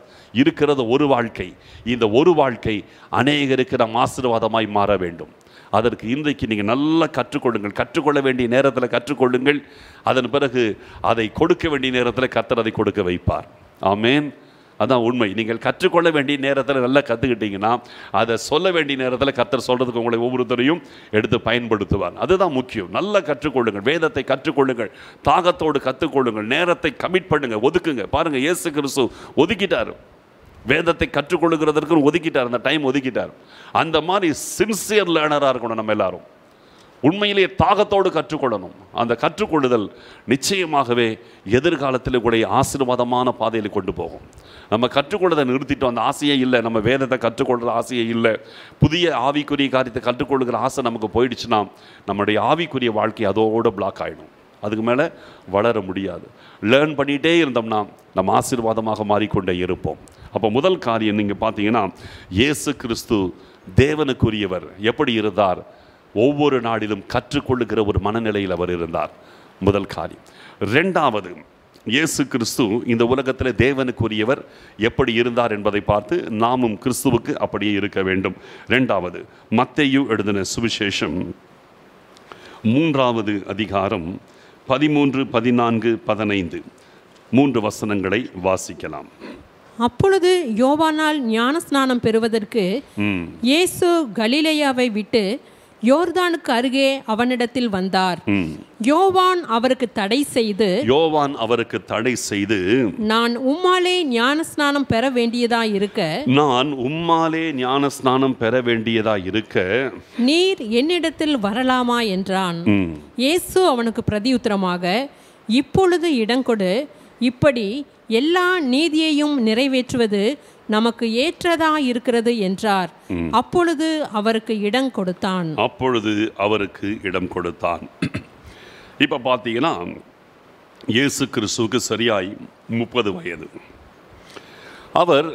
இருக்கிறத ஒரு வாழ்க்கை இந்த ஒரு வாழ்க்கை அநேகருக்கு நம் ஆசீர்வாதமாய் மாற வேண்டும் அதற்கு இன்றைக்கு நீங்கள் நல்லா கற்றுக்கொள்ளுங்கள் கற்றுக்கொள்ள வேண்டிய நேரத்தில் கற்றுக்கொள்ளுங்கள் அதன் பிறகு அதை கொடுக்க வேண்டிய நேரத்தில் கர்த்தர் அதை கொடுக்க வைப்பார் ஆமேன் அதுதான் உண்மை நீங்கள் கற்றுக்கொள்ள வேண்டிய நேரத்தில் நல்லா கற்றுக்கிட்டீங்கன்னா அதை சொல்ல வேண்டிய நேரத்தில் கத்தர் சொல்கிறதுக்கு உங்களை ஒவ்வொருத்தரையும் எடுத்து பயன்படுத்துவார் அதுதான் முக்கியம் நல்லா கற்றுக்கொள்ளுங்கள் வேதத்தை கற்றுக்கொள்ளுங்கள் தாகத்தோடு கற்றுக்கொள்ளுங்கள் நேரத்தை கமிட் பண்ணுங்கள் ஒதுக்குங்க பாருங்கள் இயேசு கிறிஸ்து ஒதுக்கிட்டார் வேதத்தை கற்றுக்கொள்ளுகிறதற்கு ஒதுக்கிட்டார் அந்த டைம் ஒதுக்கிட்டார் அந்த மாதிரி சின்சியர் லேர்னராக இருக்கணும் நம்ம எல்லாரும் உண்மையிலேயே தாகத்தோடு கற்றுக்கொள்ளணும் அந்த கற்றுக்கொள்ளுதல் நிச்சயமாகவே எதிர்காலத்தில் கூட ஆசீர்வாதமான பாதையில் கொண்டு போகும் நம்ம கற்றுக்கொள்ளதை நிறுத்திட்டோம் அந்த ஆசையே இல்லை நம்ம வேதத்தை கற்றுக்கொள்கிற ஆசையே இல்லை புதிய ஆவிக்குரிய காரியத்தை கற்றுக்கொள்கிற ஆசை நமக்கு போயிடுச்சுன்னா நம்முடைய ஆவிக்குரிய வாழ்க்கை அதோடு பிளாக் ஆகிடும் அதுக்கு மேலே வளர முடியாது லேர்ன் பண்ணிகிட்டே இருந்தோம்னா நம்ம ஆசீர்வாதமாக மாறிக்கொண்டே இருப்போம் அப்போ முதல் காரியம் நீங்கள் பார்த்தீங்கன்னா இயேசு கிறிஸ்து தேவனுக்குரியவர் எப்படி இருந்தார் ஒவ்வொரு நாடிலும் கற்றுக்கொள்ளுகிற ஒரு மனநிலையில் அவர் இருந்தார் முதல் காரியம் ரெண்டாவது இயேசு கிறிஸ்து இந்த உலகத்தில் தேவனுக்குரியவர் எப்படி இருந்தார் என்பதை பார்த்து நாமும் கிறிஸ்துவுக்கு அப்படியே இருக்க வேண்டும் ரெண்டாவது மத்தையு எழுதின சுவிசேஷம் மூன்றாவது அதிகாரம் பதிமூன்று பதினான்கு பதினைந்து மூன்று வசனங்களை வாசிக்கலாம் அப்பொழுது யோவானால் ஞானஸ்நானம் பெறுவதற்கு இயேசு கலிலேயாவை விட்டு யோர்தானுக்கு அருகே அவனிடத்தில் வந்தார் யோவான் அவருக்கு தடை செய்து யோவான் அவருக்கு தடை செய்து நான் உம்மாலே ஞான ஸ்நானம் பெற வேண்டியதா இருக்க நான் உம்மாலே ஞான ஸ்நானம் பெற வேண்டியதா இருக்க நீர் என்னிடத்தில் வரலாமா என்றான் இயேசு அவனுக்கு பிரதியுத்தரமாக இப்பொழுது இடம் கொடு இப்படி எல்லா நீதியையும் நிறைவேற்றுவது நமக்கு ஏற்றதா இருக்கிறது என்றார் அப்பொழுது அவருக்கு இடம் கொடுத்தான் அப்பொழுது அவருக்கு இடம் கொடுத்தான் இப்போ பாத்தீங்கன்னா இயேசு கிறிஸ்துவுக்கு சரியாய் முப்பது வயது அவர்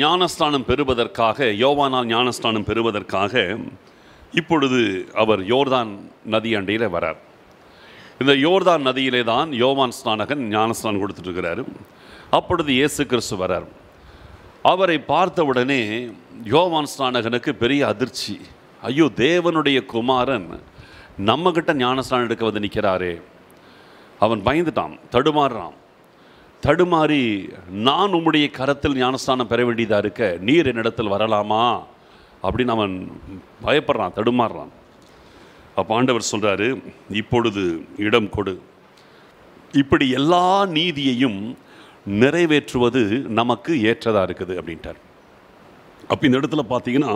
ஞானஸ்தானம் பெறுவதற்காக யோவானால் ஞானஸ்தானம் பெறுவதற்காக இப்பொழுது அவர் யோர்தான் நதி அண்டையில் வரார் இந்த யோர்தான் நதியிலே தான் யோவான் ஸ்நானகன் ஞானஸ்தானம் கொடுத்துட்ருக்கிறாரு அப்பொழுது இயேசு கிறிஸ்து வரார் அவரை பார்த்தவுடனே யோவான் ஸ்நானகனுக்கு பெரிய அதிர்ச்சி ஐயோ தேவனுடைய குமாரன் நம்மக்கிட்ட ஞானஸ்தானம் எடுக்க வந்து நிற்கிறாரே அவன் பயந்துட்டான் தடுமாறுறான் தடுமாறி நான் உம்முடைய கரத்தில் ஞானஸ்தானம் பெற வேண்டியதாக இருக்க நீர் என்னிடத்தில் வரலாமா அப்படின்னு அவன் பயப்படுறான் தடுமாறுறான் அப்போ ஆண்டவர் சொல்கிறாரு இப்பொழுது இடம் கொடு இப்படி எல்லா நீதியையும் நிறைவேற்றுவது நமக்கு ஏற்றதாக இருக்குது அப்படின்ட்டார் அப்போ இந்த இடத்துல பார்த்தீங்கன்னா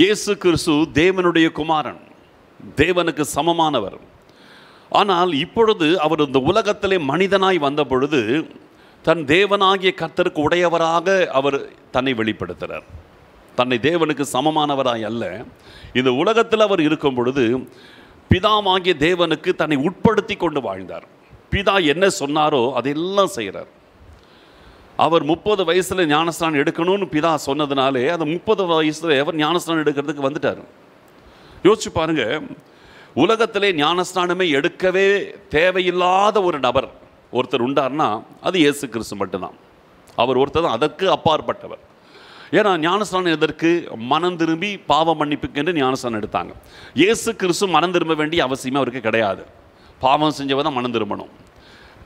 இயேசு கிறிஸ்து தேவனுடைய குமாரன் தேவனுக்கு சமமானவர் ஆனால் இப்பொழுது அவர் இந்த உலகத்திலே மனிதனாய் வந்த பொழுது தன் தேவனாகிய கர்த்தருக்கு உடையவராக அவர் தன்னை வெளிப்படுத்துகிறார் தன்னை தேவனுக்கு சமமானவராய் அல்ல இந்த உலகத்தில் அவர் இருக்கும் பொழுது பிதாவாகிய தேவனுக்கு தன்னை உட்படுத்தி கொண்டு வாழ்ந்தார் பிதா என்ன சொன்னாரோ அதெல்லாம் செய்கிறார் அவர் முப்பது வயசில் ஞானஸ்தானம் எடுக்கணும்னு பிதா சொன்னதுனாலே அந்த முப்பது வயசில் அவர் ஞானஸ்தானம் எடுக்கிறதுக்கு வந்துட்டார் யோசிச்சு பாருங்க உலகத்திலே ஞானஸ்தானமே எடுக்கவே தேவையில்லாத ஒரு நபர் ஒருத்தர் உண்டார்னா அது இயேசு கிறிஸ்து மட்டும்தான் அவர் ஒருத்தர் தான் அதற்கு அப்பாற்பட்டவர் ஏன்னா ஞானஸ்தானம் எதற்கு மனம் திரும்பி பாவ மன்னிப்புக்கென்று ஞானஸ்தானம் எடுத்தாங்க இயேசு கிறிஸ்து மனம் திரும்ப வேண்டிய அவசியமே அவருக்கு கிடையாது பாவம் செஞ்சவர் தான் மனம் திரும்பணும்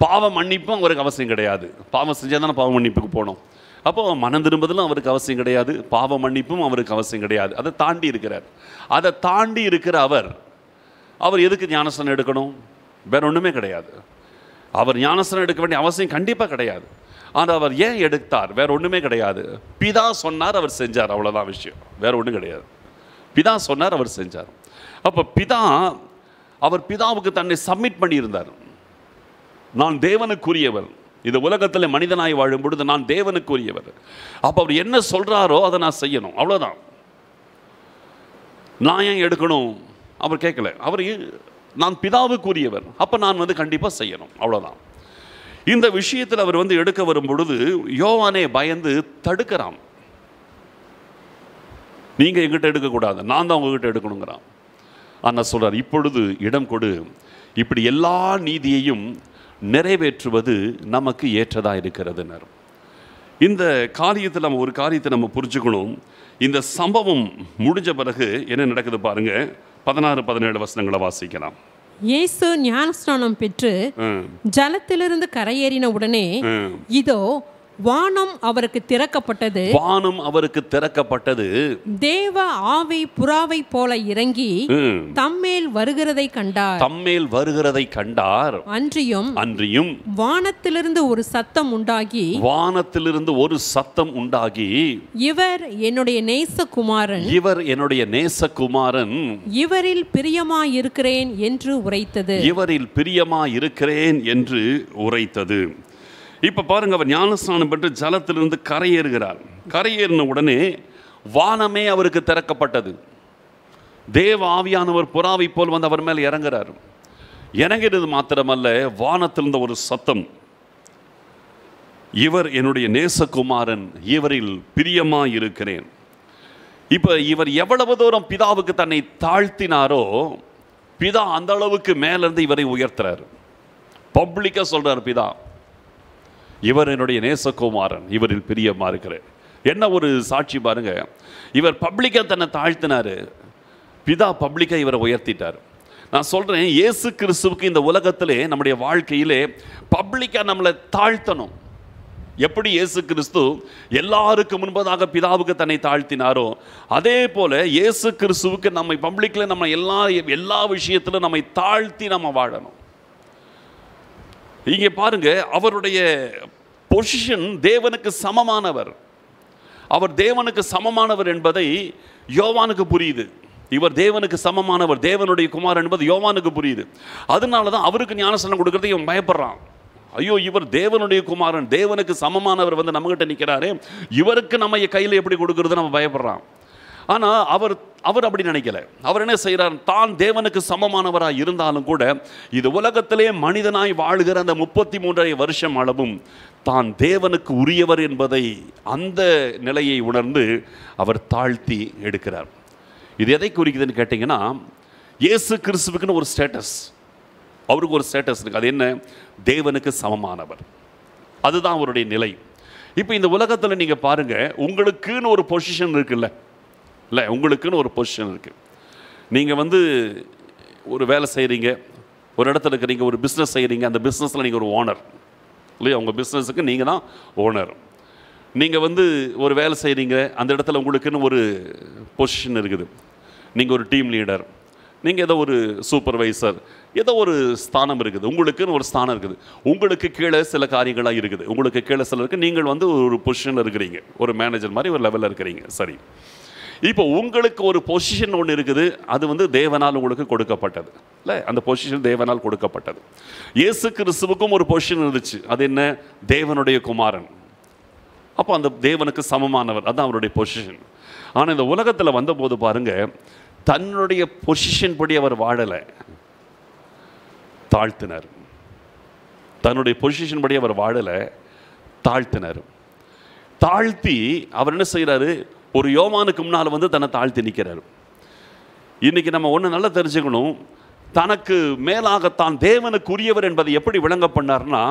பாவ மன்னிப்பும் அவருக்கு அவசியம் கிடையாது பாவம் செஞ்சால் தானே பாவம் மன்னிப்புக்கு போனோம் அப்போது மனம் திரும்பதிலும் அவருக்கு அவசியம் கிடையாது பாவ மன்னிப்பும் அவருக்கு அவசியம் கிடையாது அதை தாண்டி இருக்கிறார் அதை தாண்டி இருக்கிற அவர் அவர் எதுக்கு ஞானஸ்தானம் எடுக்கணும் வேற ஒன்றுமே கிடையாது அவர் ஞானஸ்தானம் எடுக்க வேண்டிய அவசியம் கண்டிப்பாக கிடையாது ஆனால் அவர் ஏன் எடுத்தார் வேற ஒன்றுமே கிடையாது பிதா சொன்னார் அவர் செஞ்சார் அவ்வளோதான் விஷயம் வேற ஒன்றும் கிடையாது பிதா சொன்னார் அவர் செஞ்சார் அப்போ பிதா அவர் பிதாவுக்கு தன்னை சப்மிட் பண்ணியிருந்தார் நான் தேவனுக்குரியவர் இந்த உலகத்தில் மனிதனாய் வாழும் பொழுது நான் தேவனுக்குரியவர் அப்போ அவர் என்ன சொல்கிறாரோ அதை நான் செய்யணும் அவ்வளோதான் நான் ஏன் எடுக்கணும் அவர் கேட்கல அவர் நான் பிதாவுக்குரியவர் அப்போ நான் வந்து கண்டிப்பாக செய்யணும் அவ்வளோதான் இந்த விஷயத்தில் அவர் வந்து எடுக்க வரும் பொழுது யோவானே பயந்து தடுக்கிறான் நீங்கள் எங்கிட்ட எடுக்கக்கூடாது நான் தான் உங்ககிட்ட எடுக்கணுங்கிறான் ஆனால் சொல்கிறார் இப்பொழுது இடம் கொடு இப்படி எல்லா நீதியையும் நிறைவேற்றுவது நமக்கு ஏற்றதாக இருக்கிறது இந்த காரியத்தில் நம்ம ஒரு காரியத்தை நம்ம புரிஞ்சுக்கணும் இந்த சம்பவம் முடிஞ்ச பிறகு என்ன நடக்குது பாருங்க பதினாறு பதினேழு வசனங்களை வாசிக்கலாம் இயேசு ஞானஸ்நானம் பெற்று ஜலத்திலிருந்து கரையேறின உடனே இதோ வானம் அவருக்கு திறக்கப்பட்டது வானம் அவருக்கு திறக்கப்பட்டது தேவ ஆவி புறாவை போல இறங்கி தம்மேல் வருகிறதை கண்டார் தம்மேல் வருகிறதை கண்டார் அன்றியும் அன்றியும் வானத்திலிருந்து ஒரு சத்தம் உண்டாகி வானத்திலிருந்து ஒரு சத்தம் உண்டாகி இவர் என்னுடைய நேசகுமாரன் இவர் என்னுடைய நேசகுமாரன் இவரில் பிரியமா இருக்கிறேன் என்று உரைத்தது இவரில் பிரியமா இருக்கிறேன் என்று உரைத்தது இப்போ பாருங்கள் அவர் ஞானஸ்நானம் பெற்று ஜலத்திலிருந்து கரையேறுகிறார் கரையேறின உடனே வானமே அவருக்கு திறக்கப்பட்டது தேவ ஆவியானவர் புறாவை போல் வந்து அவர் மேலே இறங்குறார் இறங்கிறது மாத்திரமல்ல வானத்திலிருந்த ஒரு சத்தம் இவர் என்னுடைய நேசகுமாரன் இவரில் பிரியமாக இருக்கிறேன் இப்போ இவர் எவ்வளவு தூரம் பிதாவுக்கு தன்னை தாழ்த்தினாரோ பிதா அந்த அளவுக்கு மேலேருந்து இவரை உயர்த்துறாரு பப்ளிக்காக சொல்கிறார் பிதா இவர் என்னுடைய நேசகுமாரன் இவரில் பிரியமாக இருக்கிறேன் என்ன ஒரு சாட்சி பாருங்க இவர் பப்ளிக்காக தன்னை தாழ்த்தினார் பிதா பப்ளிக்காக இவரை உயர்த்திட்டார் நான் சொல்கிறேன் இயேசு கிறிஸ்துவுக்கு இந்த உலகத்திலே நம்முடைய வாழ்க்கையிலே பப்ளிக்காக நம்மளை தாழ்த்தணும் எப்படி இயேசு கிறிஸ்து எல்லாருக்கும் முன்பதாக பிதாவுக்கு தன்னை தாழ்த்தினாரோ அதே போல இயேசு கிறிஸ்துவுக்கு நம்மை பப்ளிக்கில் நம்ம எல்லா எல்லா விஷயத்திலும் நம்மை தாழ்த்தி நம்ம வாழணும் இங்கே பாருங்க அவருடைய பொசிஷன் தேவனுக்கு சமமானவர் அவர் தேவனுக்கு சமமானவர் என்பதை யோவானுக்கு புரியுது இவர் தேவனுக்கு சமமானவர் தேவனுடைய குமார் என்பது யோவானுக்கு புரியுது அதனால தான் அவருக்கு ஞானசனம் கொடுக்கறது இவன் பயப்படுறான் ஐயோ இவர் தேவனுடைய குமாரன் தேவனுக்கு சமமானவர் வந்து நம்மகிட்ட நிற்கிறாரு இவருக்கு நம்ம கையில் எப்படி கொடுக்கறது நம்ம பயப்படுறான் ஆனால் அவர் அவர் அப்படி நினைக்கல அவர் என்ன செய்கிறார் தான் தேவனுக்கு சமமானவராக இருந்தாலும் கூட இது உலகத்திலே மனிதனாய் வாழ்கிற அந்த முப்பத்தி மூன்றரை வருஷம் அளவும் தான் தேவனுக்கு உரியவர் என்பதை அந்த நிலையை உணர்ந்து அவர் தாழ்த்தி எடுக்கிறார் இது எதை குறிக்குதுன்னு கேட்டிங்கன்னா ஏசு கிறிஸ்துவுக்குன்னு ஒரு ஸ்டேட்டஸ் அவருக்கு ஒரு ஸ்டேட்டஸ் இருக்குது அது என்ன தேவனுக்கு சமமானவர் அதுதான் அவருடைய நிலை இப்போ இந்த உலகத்தில் நீங்கள் பாருங்கள் உங்களுக்குன்னு ஒரு பொசிஷன் இருக்குல்ல இல்லை உங்களுக்குன்னு ஒரு பொசிஷன் இருக்குது நீங்கள் வந்து ஒரு வேலை செய்கிறீங்க ஒரு இடத்துல இருக்கிறீங்க ஒரு பிஸ்னஸ் செய்கிறீங்க அந்த பிஸ்னஸில் நீங்கள் ஒரு ஓனர் இல்லையா உங்கள் பிஸ்னஸுக்கு நீங்கள் தான் ஓனர் நீங்கள் வந்து ஒரு வேலை செய்கிறீங்க அந்த இடத்துல உங்களுக்குன்னு ஒரு பொசிஷன் இருக்குது நீங்கள் ஒரு டீம் லீடர் நீங்கள் ஏதோ ஒரு சூப்பர்வைசர் ஏதோ ஒரு ஸ்தானம் இருக்குது உங்களுக்குன்னு ஒரு ஸ்தானம் இருக்குது உங்களுக்கு கீழே சில காரியங்களாக இருக்குது உங்களுக்கு கீழே சில இருக்குது நீங்கள் வந்து ஒரு பொசிஷனில் இருக்கிறீங்க ஒரு மேனேஜர் மாதிரி ஒரு லெவலில் இருக்கிறீங்க சரி இப்போ உங்களுக்கு ஒரு பொசிஷன் ஒன்று இருக்குது அது வந்து தேவனால் உங்களுக்கு கொடுக்கப்பட்டது இல்லை அந்த பொசிஷன் தேவனால் கொடுக்கப்பட்டது இயேசு கிறிஸ்துவுக்கும் ஒரு பொசிஷன் இருந்துச்சு அது என்ன தேவனுடைய குமாரன் அப்போ அந்த தேவனுக்கு சமமானவர் அதுதான் அவருடைய பொசிஷன் ஆனால் இந்த உலகத்தில் வந்தபோது பாருங்கள் தன்னுடைய பொசிஷன் படி அவர் வாழலை தாழ்த்தினார் தன்னுடைய பொசிஷன் படி அவர் வாழலை தாழ்த்தினார் தாழ்த்தி அவர் என்ன செய்கிறாரு ஒரு யோமானுக்கு முன்னால் வந்து தன்னை தாழ்த்தி நிற்கிறார் இன்றைக்கி நம்ம ஒன்று நல்லா தெரிஞ்சுக்கணும் தனக்கு மேலாகத்தான் தேவனுக்குரியவர் என்பதை எப்படி விளங்க பண்ணார்னா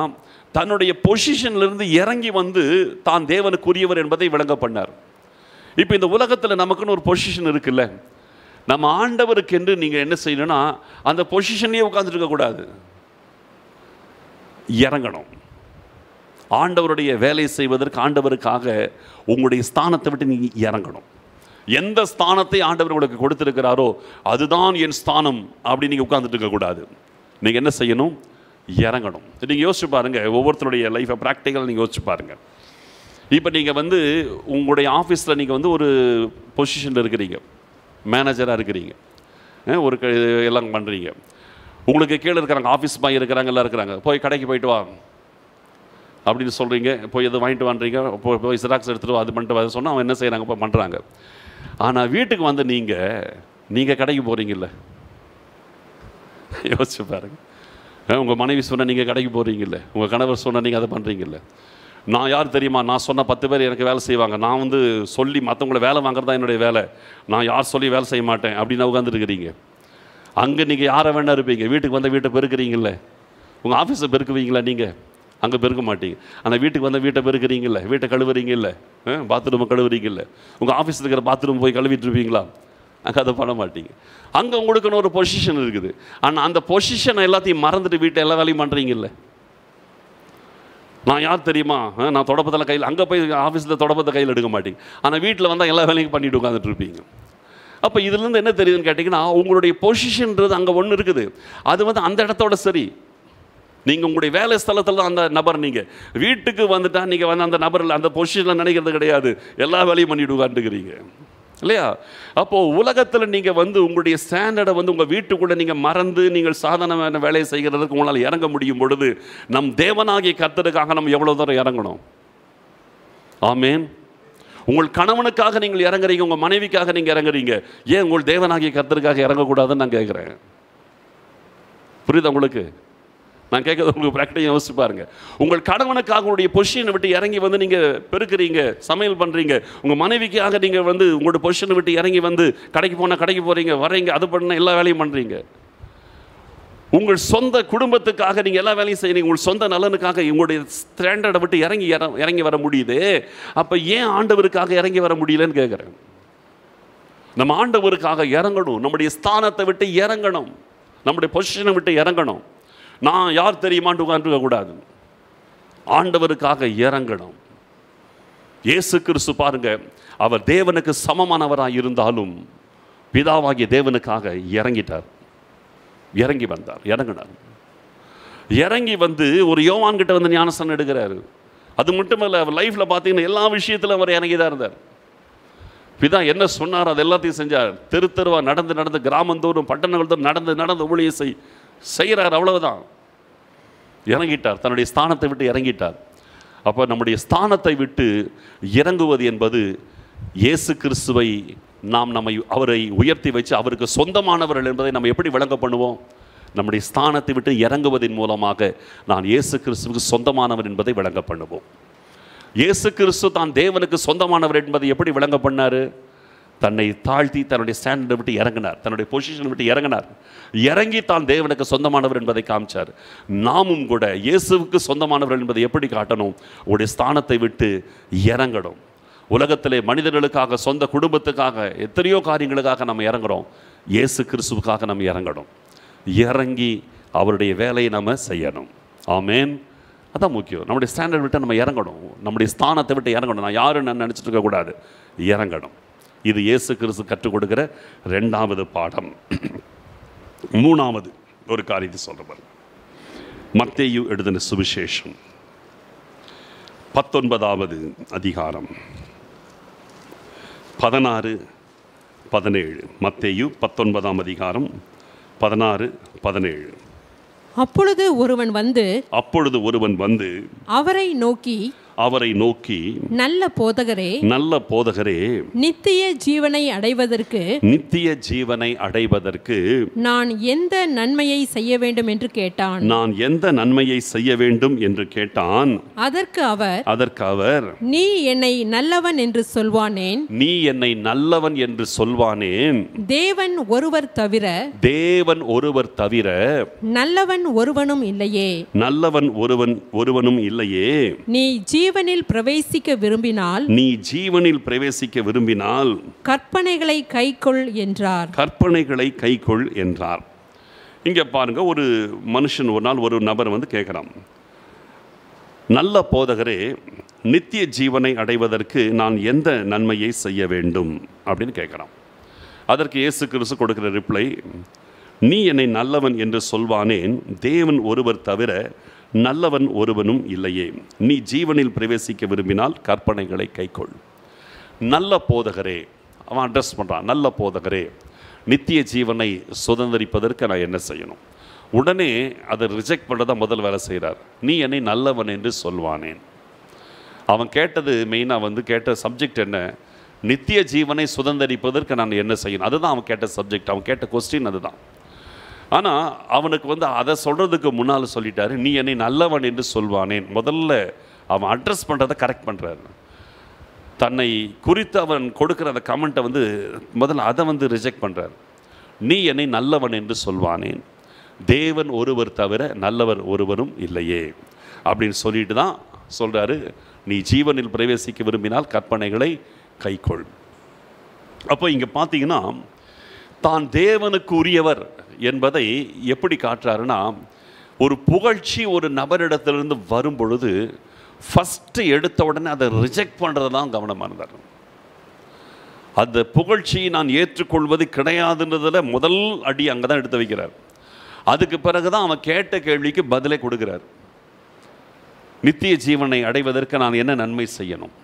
தன்னுடைய பொசிஷன்லேருந்து இறங்கி வந்து தான் தேவனுக்குரியவர் என்பதை விளங்க பண்ணார் இப்போ இந்த உலகத்தில் நமக்குன்னு ஒரு பொசிஷன் இருக்குல்ல நம்ம ஆண்டவருக்கு என்று நீங்கள் என்ன செய்யணும்னா அந்த பொசிஷன்லேயே உட்காந்துருக்கக்கூடாது இறங்கணும் ஆண்டவருடைய வேலை செய்வதற்கு ஆண்டவருக்காக உங்களுடைய ஸ்தானத்தை விட்டு நீங்கள் இறங்கணும் எந்த ஸ்தானத்தை ஆண்டவர் உங்களுக்கு கொடுத்துருக்கிறாரோ அதுதான் என் ஸ்தானம் அப்படின்னு நீங்கள் உட்காந்துட்டு இருக்கக்கூடாது நீங்கள் என்ன செய்யணும் இறங்கணும் நீங்கள் யோசிச்சு பாருங்கள் ஒவ்வொருத்தருடைய லைஃப்பை ப்ராக்டிக்கலாக நீங்கள் யோசிச்சு பாருங்கள் இப்போ நீங்கள் வந்து உங்களுடைய ஆஃபீஸில் நீங்கள் வந்து ஒரு பொசிஷனில் இருக்கிறீங்க மேனேஜராக இருக்கிறீங்க ஒரு எல்லாம் பண்ணுறீங்க உங்களுக்கு கீழே இருக்கிறாங்க ஆஃபீஸ் பாய் இருக்கிறாங்க எல்லாம் இருக்கிறாங்க போய் கடைக்கு போயிட்டு வா அப்படின்னு சொல்கிறீங்க போய் எது வாங்கிட்டு வாங்குறீங்க போய் போய் சிராக்ஸ் எடுத்துகிட்டு அது பண்ணிட்டு வர சொன்னால் அவன் என்ன செய்கிறாங்க இப்போ பண்ணுறாங்க ஆனால் வீட்டுக்கு வந்து நீங்கள் நீங்கள் கடைக்கு போகிறீங்கல்ல யோசிச்சு பாருங்க உங்கள் மனைவி சொன்னேன் நீங்கள் கடைக்கு போகிறீங்கல்ல உங்கள் கணவர் சொன்ன நீங்கள் அதை பண்ணுறீங்கல்ல நான் யார் தெரியுமா நான் சொன்ன பத்து பேர் எனக்கு வேலை செய்வாங்க நான் வந்து சொல்லி மற்றவங்கள வேலை வாங்குறதா என்னுடைய வேலை நான் யார் சொல்லி வேலை செய்ய மாட்டேன் அப்படின்னு உட்காந்துருக்கிறீங்க அங்கே நீங்கள் யாரை வேணா இருப்பீங்க வீட்டுக்கு வந்து வீட்டை பெருக்கிறீங்களே உங்கள் ஆஃபீஸை பெருக்குவீங்களா நீங்கள் அங்கே பெருக்க மாட்டீங்க ஆனால் வீட்டுக்கு வந்தால் வீட்டை பெருக்கிறீங்கல்ல வீட்டை கழுவுறீங்கல்ல பாத்ரூமை கழுவுறீங்கல்ல உங்கள் ஆஃபீஸில் இருக்கிற பாத்ரூம் போய் கழுவிட்டு இருப்பீங்களா அங்கே அதை பண்ண மாட்டீங்க அங்கே உங்களுக்குன்னு ஒரு பொசிஷன் இருக்குது ஆனால் அந்த பொசிஷனை எல்லாத்தையும் மறந்துட்டு வீட்டை எல்லா வேலையும் பண்ணுறீங்கல்ல நான் யார் தெரியுமா நான் தொடப்பத்தில் கையில் அங்கே போய் ஆஃபீஸில் தொடப்பத்தை கையில் எடுக்க மாட்டீங்க ஆனால் வீட்டில் வந்தால் எல்லா வேலையும் பண்ணிட்டு உட்காந்துட்டு இருப்பீங்க அப்போ இதுலேருந்து என்ன தெரியுதுன்னு கேட்டிங்கன்னா உங்களுடைய பொசிஷன்ன்றது அங்கே ஒன்று இருக்குது அது வந்து அந்த இடத்தோட சரி நீங்கள் உங்களுடைய வேலை ஸ்தலத்தில் தான் அந்த நபர் நீங்கள் வீட்டுக்கு வந்துட்டால் நீங்கள் வந்து அந்த நபரில் அந்த பொசிஷனில் நினைக்கிறது கிடையாது எல்லா வேலையும் பண்ணிட்டு இல்லையா அப்போது உலகத்தில் நீங்கள் வந்து உங்களுடைய ஸ்டாண்டர்டை வந்து உங்கள் வீட்டுக்குள்ளே நீங்கள் மறந்து நீங்கள் சாதனமான வேலையை செய்கிறதுக்கு உங்களால் இறங்க முடியும் பொழுது நம் தேவனாகிய கத்தருக்காக நம்ம எவ்வளோ தூரம் இறங்கணும் ஆமேன் உங்கள் கணவனுக்காக நீங்கள் இறங்குறீங்க உங்கள் மனைவிக்காக நீங்கள் இறங்குறீங்க ஏன் உங்கள் தேவனாகிய கத்தருக்காக இறங்கக்கூடாதுன்னு நான் கேட்குறேன் புரியுதா உங்களுக்கு நான் கேட்குறது உங்களுக்கு ப்ராக்டிக்கல் யோசிச்சு பாருங்கள் உங்கள் கணவனுக்காக உங்களுடைய பொசிஷனை விட்டு இறங்கி வந்து நீங்கள் பெருக்கிறீங்க சமையல் பண்ணுறீங்க உங்கள் மனைவிக்காக நீங்கள் வந்து உங்களோட பொசிஷனை விட்டு இறங்கி வந்து கடைக்கு போனால் கடைக்கு போகிறீங்க வரீங்க அது பண்ண எல்லா வேலையும் பண்ணுறீங்க உங்கள் சொந்த குடும்பத்துக்காக நீங்கள் எல்லா வேலையும் செய்யறீங்க உங்கள் சொந்த நலனுக்காக உங்களுடைய ஸ்டாண்டர்டை விட்டு இறங்கி இறங்கி வர முடியுது அப்போ ஏன் ஆண்டவருக்காக இறங்கி வர முடியலன்னு கேட்குறேன் நம்ம ஆண்டவருக்காக இறங்கணும் நம்முடைய ஸ்தானத்தை விட்டு இறங்கணும் நம்முடைய பொசிஷனை விட்டு இறங்கணும் நான் யார் தெரியுமான்னு உட்கார் கூடாது ஆண்டவருக்காக இறங்கணும் இயேசு கிறிஸ்து பாருங்க அவர் தேவனுக்கு சமமானவராக இருந்தாலும் பிதாவாகிய தேவனுக்காக இறங்கிட்டார் இறங்கி வந்தார் இறங்கினார் இறங்கி வந்து ஒரு யோவான் கிட்ட வந்து ஞானசன் எடுக்கிறாரு அது மட்டும் இல்லை அவர் லைஃப்பில் பார்த்தீங்கன்னா எல்லா விஷயத்திலும் அவர் இறங்கி தான் இருந்தார் பிதா என்ன சொன்னார் அது எல்லாத்தையும் செஞ்சார் தெரு தெருவாக நடந்து நடந்து கிராமந்தோறும் பட்டணங்கள் தோறும் நடந்து நடந்து ஊழியை செய் செய்கிறார் அவ்வளவுதான் இறங்கிட்டார் தன்னுடைய ஸ்தானத்தை விட்டு இறங்கிட்டார் அப்போ நம்முடைய ஸ்தானத்தை விட்டு இறங்குவது என்பது இயேசு கிறிஸ்துவை நாம் நம்மை அவரை உயர்த்தி வச்சு அவருக்கு சொந்தமானவர்கள் என்பதை நம்ம எப்படி விளங்க பண்ணுவோம் நம்முடைய ஸ்தானத்தை விட்டு இறங்குவதன் மூலமாக நான் இயேசு கிறிஸ்துவுக்கு சொந்தமானவர் என்பதை விளங்க பண்ணுவோம் இயேசு கிறிஸ்து தான் தேவனுக்கு சொந்தமானவர் என்பதை எப்படி விளங்க பண்ணார் தன்னை தாழ்த்தி தன்னுடைய ஸ்டாண்டர்டை விட்டு இறங்கினார் தன்னுடைய பொசிஷனை விட்டு இறங்கினார் இறங்கி தான் தேவனுக்கு சொந்தமானவர் என்பதை காமிச்சார் நாமும் கூட இயேசுவுக்கு சொந்தமானவர் என்பதை எப்படி காட்டணும் உடைய ஸ்தானத்தை விட்டு இறங்கணும் உலகத்திலே மனிதர்களுக்காக சொந்த குடும்பத்துக்காக எத்தனையோ காரியங்களுக்காக நம்ம இறங்குறோம் இயேசு கிறிஸ்துவுக்காக நம்ம இறங்கணும் இறங்கி அவருடைய வேலையை நம்ம செய்யணும் ஆமேன் அதான் முக்கியம் நம்முடைய ஸ்டாண்டர்ட் விட்டு நம்ம இறங்கணும் நம்முடைய ஸ்தானத்தை விட்டு இறங்கணும் நான் யாருன்னு நினச்சிட்டு இருக்கக்கூடாது இறங்கணும் இது இயேசு கிறிஸ்து கற்றுக் கொடுக்கிற ரெண்டாவது பாடம் மூணாவது ஒரு காரியத்தை சொல்கிறவர் மத்தேயு எழுதின சுவிசேஷம் பத்தொன்பதாவது அதிகாரம் பதினாறு பதினேழு மத்தேயு பத்தொன்பதாம் அதிகாரம் பதினாறு பதினேழு அப்பொழுது ஒருவன் வந்து அப்பொழுது ஒருவன் வந்து அவரை நோக்கி அவரை நோக்கி நல்ல போதகரே நல்ல போதகரே நித்திய ஜீவனை அடைவதற்கு நித்திய ஜீவனை அடைவதற்கு நான் எந்த நன்மையை செய்ய வேண்டும் என்று கேட்டான் நான் எந்த நன்மையை செய்ய வேண்டும் என்று கேட்டான் அதற்கு அவர் அதற்கு அவர் நீ என்னை நல்லவன் என்று சொல்வானேன் நீ என்னை நல்லவன் என்று சொல்வானேன் தேவன் ஒருவர் தவிர தேவன் ஒருவர் தவிர நல்லவன் ஒருவனும் இல்லையே நல்லவன் ஒருவன் ஒருவனும் இல்லையே நீ ஜீவ ஜீவனில் பிரவேசிக்க விரும்பினால் நீ ஜீவனில் பிரவேசிக்க விரும்பினால் கற்பனைகளை கைக்கொள் என்றார் கற்பனைகளை கைக்கொள் என்றார் இங்கே பாருங்க ஒரு மனுஷன் ஒரு நாள் ஒரு நபர் வந்து கேட்குறான் நல்ல போதகரே நித்திய ஜீவனை அடைவதற்கு நான் எந்த நன்மையை செய்ய வேண்டும் அப்படின்னு கேட்குறான் அதற்கு இயேசு கிறிஸ்து கொடுக்குற ரிப்ளை நீ என்னை நல்லவன் என்று சொல்வானேன் தேவன் ஒருவர் தவிர நல்லவன் ஒருவனும் இல்லையே நீ ஜீவனில் பிரவேசிக்க விரும்பினால் கற்பனைகளை கைக்கொள் நல்ல போதகரே அவன் அட்ரஸ் பண்ணுறான் நல்ல போதகரே நித்திய ஜீவனை சுதந்திரிப்பதற்கு நான் என்ன செய்யணும் உடனே அதை ரிஜெக்ட் பண்ணுறதா முதல் வேலை செய்கிறார் நீ என்னை நல்லவன் என்று சொல்வானேன் அவன் கேட்டது மெயினாக வந்து கேட்ட சப்ஜெக்ட் என்ன நித்திய ஜீவனை சுதந்திரிப்பதற்கு நான் என்ன செய்யணும் அதுதான் அவன் கேட்ட சப்ஜெக்ட் அவன் கேட்ட கொஸ்டின் அதுதான் ஆனால் அவனுக்கு வந்து அதை சொல்கிறதுக்கு முன்னால் சொல்லிட்டாரு நீ என்னை நல்லவன் என்று சொல்வானேன் முதல்ல அவன் அட்ரஸ் பண்ணுறதை கரெக்ட் பண்ணுறாரு தன்னை குறித்து அவன் கொடுக்குற அந்த கமெண்ட்டை வந்து முதல்ல அதை வந்து ரிஜெக்ட் பண்ணுறார் நீ என்னை நல்லவன் என்று சொல்வானேன் தேவன் ஒருவர் தவிர நல்லவர் ஒருவரும் இல்லையே அப்படின்னு சொல்லிட்டு தான் சொல்கிறாரு நீ ஜீவனில் பிரவேசிக்க விரும்பினால் கற்பனைகளை கைக்கொள் அப்போ இங்கே பார்த்தீங்கன்னா தான் தேவனுக்கு உரியவர் என்பதை எப்படி காட்டுறாருன்னா ஒரு புகழ்ச்சி ஒரு நபரிடத்திலிருந்து வரும் பொழுது ஃபஸ்ட்டு எடுத்த உடனே அதை ரிஜெக்ட் பண்ணுறது தான் கவனமாக இருந்தார் அந்த புகழ்ச்சியை நான் ஏற்றுக்கொள்வது கிடையாதுன்றதில் முதல் அடி அங்கே தான் எடுத்து வைக்கிறார் அதுக்கு பிறகு தான் அவன் கேட்ட கேள்விக்கு பதிலை கொடுக்குறார் நித்திய ஜீவனை அடைவதற்கு நான் என்ன நன்மை செய்யணும்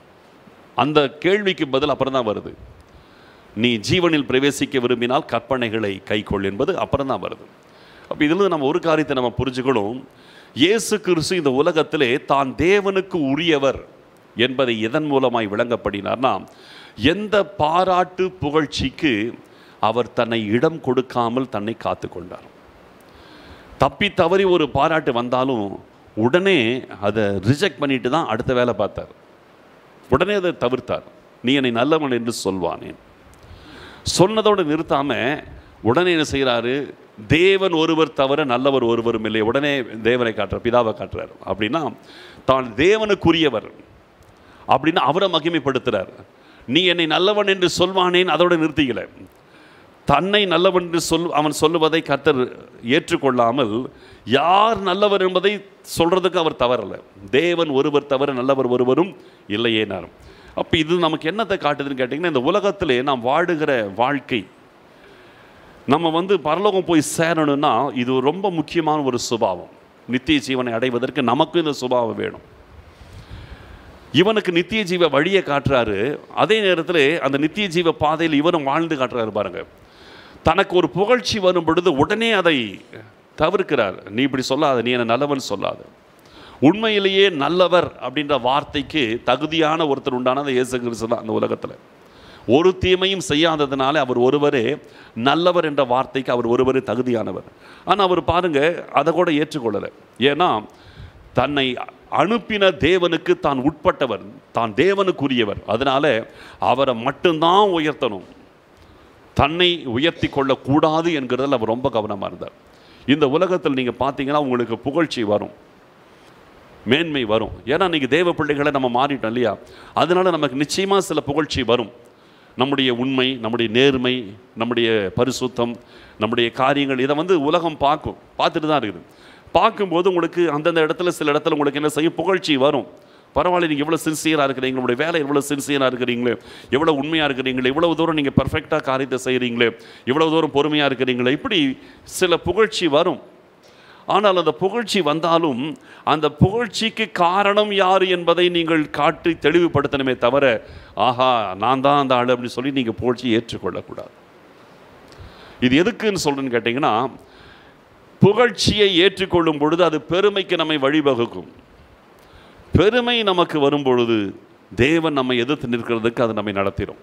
அந்த கேள்விக்கு பதில் அப்புறம் தான் வருது நீ ஜீவனில் பிரவேசிக்க விரும்பினால் கற்பனைகளை கைக்கொள் என்பது அப்புறம் தான் வருது அப்போ இதிலிருந்து நம்ம ஒரு காரியத்தை நம்ம புரிஞ்சுக்கணும் இயேசு கிறிஸ்து இந்த உலகத்திலே தான் தேவனுக்கு உரியவர் என்பதை எதன் மூலமாய் விளங்கப்படினார்னா எந்த பாராட்டு புகழ்ச்சிக்கு அவர் தன்னை இடம் கொடுக்காமல் தன்னை காத்து கொண்டார் தப்பி தவறி ஒரு பாராட்டு வந்தாலும் உடனே அதை ரிஜெக்ட் பண்ணிட்டு தான் அடுத்த வேலை பார்த்தார் உடனே அதை தவிர்த்தார் நீ என்னை நல்லவன் என்று சொல்வானேன் சொன்னதோடு நிறுத்தாமல் உடனே என்ன செய்கிறாரு தேவன் ஒருவர் தவிர நல்லவர் ஒருவரும் இல்லை உடனே தேவனை காட்டுற பிதாவை காட்டுறார் அப்படின்னா தான் தேவனுக்குரியவர் அப்படின்னு அவரை மகிமைப்படுத்துகிறார் நீ என்னை நல்லவன் என்று சொல்வானேன்னு அதோட நிறுத்திக்கல தன்னை நல்லவன் என்று சொல் அவன் சொல்லுவதை கத்தர் ஏற்றுக்கொள்ளாமல் யார் நல்லவர் என்பதை சொல்கிறதுக்கு அவர் தவறலை தேவன் ஒருவர் தவிர நல்லவர் ஒருவரும் இல்லையேனாரும் அப்போ இது நமக்கு என்னத்தை காட்டுதுன்னு கேட்டிங்கன்னா இந்த உலகத்திலே நாம் வாடுகிற வாழ்க்கை நம்ம வந்து பரலோகம் போய் சேரணும்னா இது ரொம்ப முக்கியமான ஒரு சுபாவம் நித்திய ஜீவனை அடைவதற்கு நமக்கும் இந்த சுபாவம் வேணும் இவனுக்கு நித்திய ஜீவ வழியை காட்டுறாரு அதே நேரத்தில் அந்த நித்திய ஜீவ பாதையில் இவனும் வாழ்ந்து காட்டுறாரு பாருங்கள் தனக்கு ஒரு புகழ்ச்சி வரும் பொழுது உடனே அதை தவிர்க்கிறார் நீ இப்படி சொல்லாத நீ என்னை நல்லவன் சொல்லாது உண்மையிலேயே நல்லவர் அப்படின்ற வார்த்தைக்கு தகுதியான ஒருத்தர் உண்டானது இயேசு கிறிஸ்து தான் அந்த உலகத்தில் ஒரு தீமையும் செய்யாததுனால அவர் ஒருவரே நல்லவர் என்ற வார்த்தைக்கு அவர் ஒருவரே தகுதியானவர் ஆனால் அவர் பாருங்கள் அதை கூட ஏற்றுக்கொள்ளலை ஏன்னா தன்னை அனுப்பின தேவனுக்கு தான் உட்பட்டவர் தான் தேவனுக்குரியவர் அதனால் அவரை மட்டும்தான் உயர்த்தணும் தன்னை உயர்த்தி கொள்ளக்கூடாது என்கிறதில் அவர் ரொம்ப கவனமாக இருந்தார் இந்த உலகத்தில் நீங்கள் பார்த்தீங்கன்னா உங்களுக்கு புகழ்ச்சி வரும் மேன்மை வரும் ஏன்னா இன்றைக்கி தேவ பிள்ளைகளை நம்ம மாறிட்டோம் இல்லையா அதனால் நமக்கு நிச்சயமாக சில புகழ்ச்சி வரும் நம்முடைய உண்மை நம்முடைய நேர்மை நம்முடைய பரிசுத்தம் நம்முடைய காரியங்கள் இதை வந்து உலகம் பார்க்கும் பார்த்துட்டு தான் இருக்குது பார்க்கும்போது உங்களுக்கு அந்தந்த இடத்துல சில இடத்துல உங்களுக்கு என்ன செய்யும் புகழ்ச்சி வரும் பரவாயில்ல நீங்கள் எவ்வளோ சின்சியராக இருக்கிறீங்க உங்களுடைய வேலை எவ்வளோ சின்சியராக இருக்கிறீங்களே எவ்வளோ உண்மையாக இருக்கிறீங்களே இவ்வளோ தூரம் நீங்கள் பர்ஃபெக்டாக காரியத்தை செய்கிறீங்களே இவ்வளோ தூரம் பொறுமையாக இருக்கிறீங்களே இப்படி சில புகழ்ச்சி வரும் ஆனால் அந்த புகழ்ச்சி வந்தாலும் அந்த புகழ்ச்சிக்கு காரணம் யார் என்பதை நீங்கள் காட்டி தெளிவுபடுத்தணுமே தவிர ஆஹா நான் தான் அந்த ஆள் அப்படின்னு சொல்லி நீங்கள் புகழ்ச்சியை ஏற்றுக்கொள்ளக்கூடாது இது எதுக்குன்னு சொல்கிறேன்னு கேட்டிங்கன்னா புகழ்ச்சியை ஏற்றுக்கொள்ளும் பொழுது அது பெருமைக்கு நம்மை வழிவகுக்கும் பெருமை நமக்கு வரும் பொழுது தேவன் நம்மை எதிர்த்து நிற்கிறதுக்கு அது நம்மை நடத்திடும்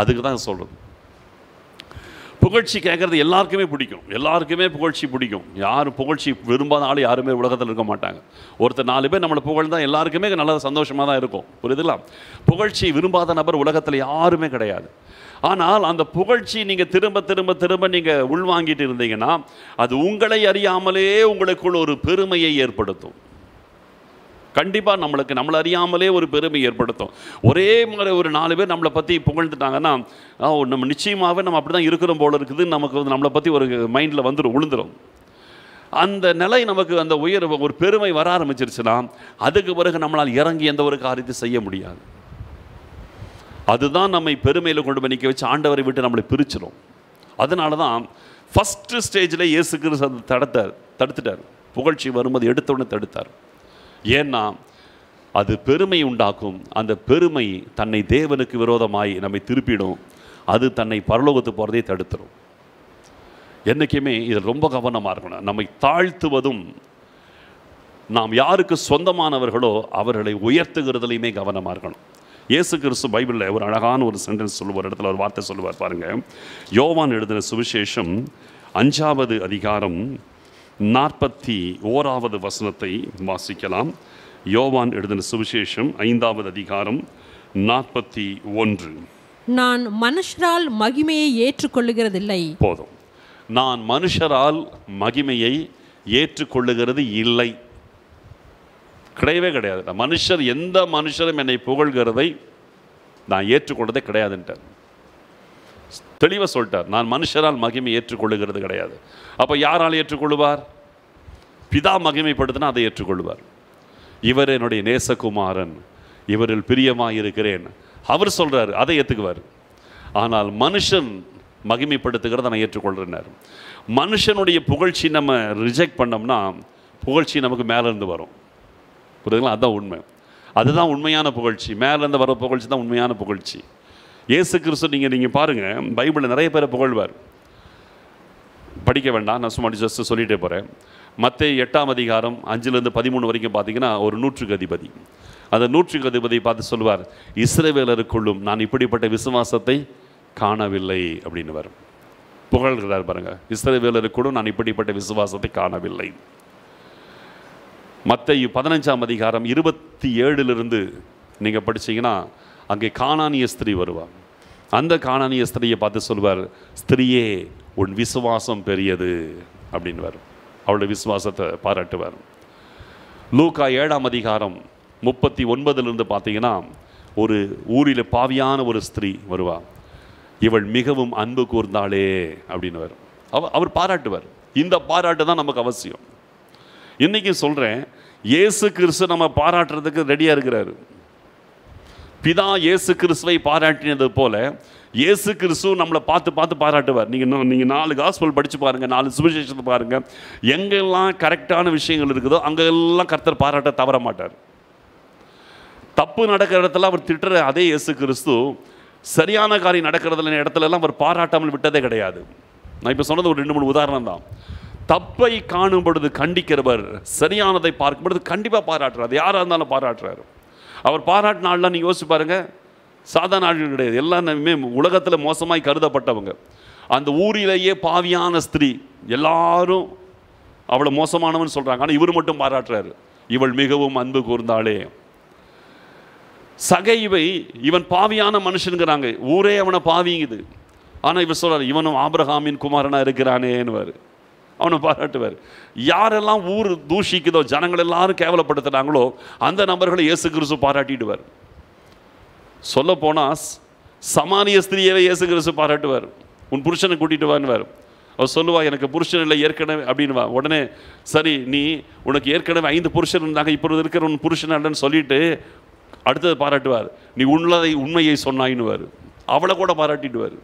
அதுக்கு தான் சொல்கிறது புகழ்ச்சி கேட்குறது எல்லாருக்குமே பிடிக்கும் எல்லாருக்குமே புகழ்ச்சி பிடிக்கும் யார் புகழ்ச்சி விரும்பாத ஆள் யாருமே உலகத்தில் இருக்க மாட்டாங்க ஒருத்தர் நாலு பேர் நம்மளை புகழ் தான் எல்லாருக்குமே நல்ல சந்தோஷமாக தான் இருக்கும் புரியுதுங்களா புகழ்ச்சி விரும்பாத நபர் உலகத்தில் யாருமே கிடையாது ஆனால் அந்த புகழ்ச்சி நீங்கள் திரும்ப திரும்ப திரும்ப நீங்கள் உள்வாங்கிட்டு இருந்தீங்கன்னா அது உங்களை அறியாமலே உங்களுக்குள் ஒரு பெருமையை ஏற்படுத்தும் கண்டிப்பாக நம்மளுக்கு நம்மளை அறியாமலே ஒரு பெருமை ஏற்படுத்தும் ஒரே மாதிரி ஒரு நாலு பேர் நம்மளை பற்றி புகழ்ந்துட்டாங்கன்னா நம்ம நிச்சயமாகவே நம்ம அப்படி தான் இருக்கிறோம் போல இருக்குதுன்னு நமக்கு வந்து நம்மளை பற்றி ஒரு மைண்டில் வந்துடும் விழுந்துடும் அந்த நிலை நமக்கு அந்த உயர் ஒரு பெருமை வர ஆரம்பிச்சிருச்சுன்னா அதுக்கு பிறகு நம்மளால் இறங்கி எந்த ஒரு காரியத்தை செய்ய முடியாது அதுதான் நம்மை பெருமையில் கொண்டு போய் நிற்க வச்சு ஆண்டவரை விட்டு நம்மளை பிரிச்சிடும் அதனால தான் ஃபஸ்ட்டு ஸ்டேஜில் இயேசுக்கு தடுத்தார் தடுத்துட்டார் புகழ்ச்சி வரும்போது எடுத்தோன்னு தடுத்தார் ஏன்னா அது பெருமை உண்டாக்கும் அந்த பெருமை தன்னை தேவனுக்கு விரோதமாய் நம்மை திருப்பிடும் அது தன்னை பரலோகத்து போகிறதே தடுத்துரும் என்றைக்குமே இது ரொம்ப கவனமாக இருக்கணும் நம்மை தாழ்த்துவதும் நாம் யாருக்கு சொந்தமானவர்களோ அவர்களை உயர்த்துகிறதுலையுமே கவனமாக இருக்கணும் இயேசு கிறிஸ்து பைபிளில் ஒரு அழகான ஒரு சென்டென்ஸ் சொல்லுவார் இடத்துல ஒரு வார்த்தை சொல்லுவார் பாருங்கள் யோவான் எழுதின சுவிசேஷம் அஞ்சாவது அதிகாரம் நாற்பத்தி ஓராவது வசனத்தை வாசிக்கலாம் யோவான் எழுதின சுவிசேஷம் ஐந்தாவது அதிகாரம் நாற்பத்தி ஒன்று நான் மனுஷரால் மகிமையை ஏற்றுக்கொள்ளுகிறதில்லை போதும் நான் மனுஷரால் மகிமையை ஏற்றுக்கொள்ளுகிறது இல்லை கிடையவே கிடையாது மனுஷர் எந்த மனுஷரும் என்னை புகழ்கிறதை நான் ஏற்றுக்கொண்டதே கிடையாதுன்ட்டு தெளிவாக சொல்லிட்டார் நான் மனுஷரால் மகிமை ஏற்றுக்கொள்ளுகிறது கிடையாது அப்போ யாரால் ஏற்றுக்கொள்வார் பிதா மகிமைப்படுத்தினா அதை ஏற்றுக்கொள்வார் இவர் என்னுடைய நேசகுமாரன் இவரில் பிரியமாக இருக்கிறேன் அவர் சொல்கிறார் அதை ஏற்றுக்குவார் ஆனால் மனுஷன் மகிமைப்படுத்துகிறத நான் ஏற்றுக்கொள்கிறேன்னார் மனுஷனுடைய புகழ்ச்சி நம்ம ரிஜெக்ட் பண்ணோம்னா புகழ்ச்சி நமக்கு மேலேருந்து வரும் புரியுதுங்களா அதுதான் உண்மை அதுதான் உண்மையான புகழ்ச்சி மேலேருந்து வர புகழ்ச்சி தான் உண்மையான புகழ்ச்சி இயேசு கிறிஸ்து நீங்கள் நீங்கள் பாருங்கள் பைபிளில் நிறைய பேரை புகழ்வார் படிக்க வேண்டாம் நான் சும்மா ஜஸ்ட் சொல்லிகிட்டே போகிறேன் மற்ற எட்டாம் அதிகாரம் அஞ்சுலேருந்து பதிமூணு வரைக்கும் பார்த்தீங்கன்னா ஒரு நூற்றுக்கு அதிபதி அந்த நூற்றுக்கு அதிபதி பார்த்து சொல்லுவார் இஸ்ரேவேலருக்குள்ளும் நான் இப்படிப்பட்ட விசுவாசத்தை காணவில்லை அப்படின்னு வரும் புகழ்கிறார் பாருங்கள் இஸ்ரேவேலருக்குள்ளும் நான் இப்படிப்பட்ட விசுவாசத்தை காணவில்லை மற்ற பதினஞ்சாம் அதிகாரம் இருபத்தி ஏழுலேருந்து நீங்கள் படித்தீங்கன்னா அங்கே காணானிய ஸ்திரீ வருவார் அந்த காணானிய ஸ்திரீயை பார்த்து சொல்வார் ஸ்திரீயே உன் விசுவாசம் பெரியது அப்படின்வார் அவளுடைய விசுவாசத்தை பாராட்டுவார் லூக்கா ஏழாம் அதிகாரம் முப்பத்தி ஒன்பதுலேருந்து பார்த்தீங்கன்னா ஒரு ஊரில் பாவியான ஒரு ஸ்திரீ வருவாள் இவள் மிகவும் அன்பு கூர்ந்தாளே அப்படின்னு வரும் அவ அவர் பாராட்டுவார் இந்த பாராட்டு தான் நமக்கு அவசியம் இன்றைக்கி சொல்கிறேன் இயேசு கிறிஸ்து நம்ம பாராட்டுறதுக்கு ரெடியாக இருக்கிறாரு பிதா இயேசு கிறிஸ்துவை பாராட்டினது போல இயேசு கிறிஸ்து நம்மளை பார்த்து பார்த்து பாராட்டுவார் நீங்கள் நீங்கள் நாலு காஸ்பல் படித்து பாருங்கள் நாலு சுவிசேஷத்தை பாருங்கள் எங்கெல்லாம் கரெக்டான விஷயங்கள் இருக்குதோ அங்கெல்லாம் கர்த்தர் பாராட்ட தவற மாட்டார் தப்பு நடக்கிற இடத்துல அவர் திட்டுற அதே இயேசு கிறிஸ்து சரியான காரியம் நடக்கிறதுல இடத்துலலாம் அவர் பாராட்டாமல் விட்டதே கிடையாது நான் இப்போ சொன்னது ஒரு ரெண்டு மூணு உதாரணம் தான் தப்பை காணும் பொழுது கண்டிக்கிறவர் சரியானதை பார்க்கும் பொழுது கண்டிப்பாக பாராட்டுறாரு யாராக இருந்தாலும் பாராட்டுறாரு அவர் பாராட்டினாள்லாம் நீங்கள் யோசிச்சு பாருங்கள் சாதாரண ஆட்கள் கிடையாது எல்லாருமே உலகத்தில் மோசமாய் கருதப்பட்டவங்க அந்த ஊரிலேயே பாவியான ஸ்திரீ எல்லாரும் அவ்வளோ மோசமானவன் சொல்கிறாங்க ஆனால் இவர் மட்டும் பாராட்டுறாரு இவள் மிகவும் அன்பு கூர்ந்தாளே சகைவை இவன் பாவியான மனுஷனுங்கிறாங்க ஊரே அவனை பாவிங்குது ஆனால் இவர் சொல்கிறார் இவனும் ஆபிரகாமின் குமாரனாக இருக்கிறானேன்னு அவனை பாராட்டுவார் யாரெல்லாம் ஊர் தூஷிக்குதோ ஜனங்கள் எல்லாரும் கேவலப்படுத்துனாங்களோ அந்த நபர்களை இயேசு கிறிஸ்து பாராட்டிடுவார் சொல்ல போனால் சமானிய ஸ்திரியவை இயேசு கிறிஸ்து பாராட்டுவார் உன் புருஷனை கூட்டிகிட்டு வான்னுவார் அவர் சொல்லுவா எனக்கு புருஷன் இல்லை ஏற்கனவே அப்படின்வா உடனே சரி நீ உனக்கு ஏற்கனவே ஐந்து புருஷன் இருந்தாங்க இப்பொழுது இருக்கிற உன் புருஷன் இல்லைன்னு சொல்லிட்டு அடுத்தது பாராட்டுவார் நீ உண்மையை உண்மையை சொன்னாயின்னுவார் அவளை கூட பாராட்டிடுவார்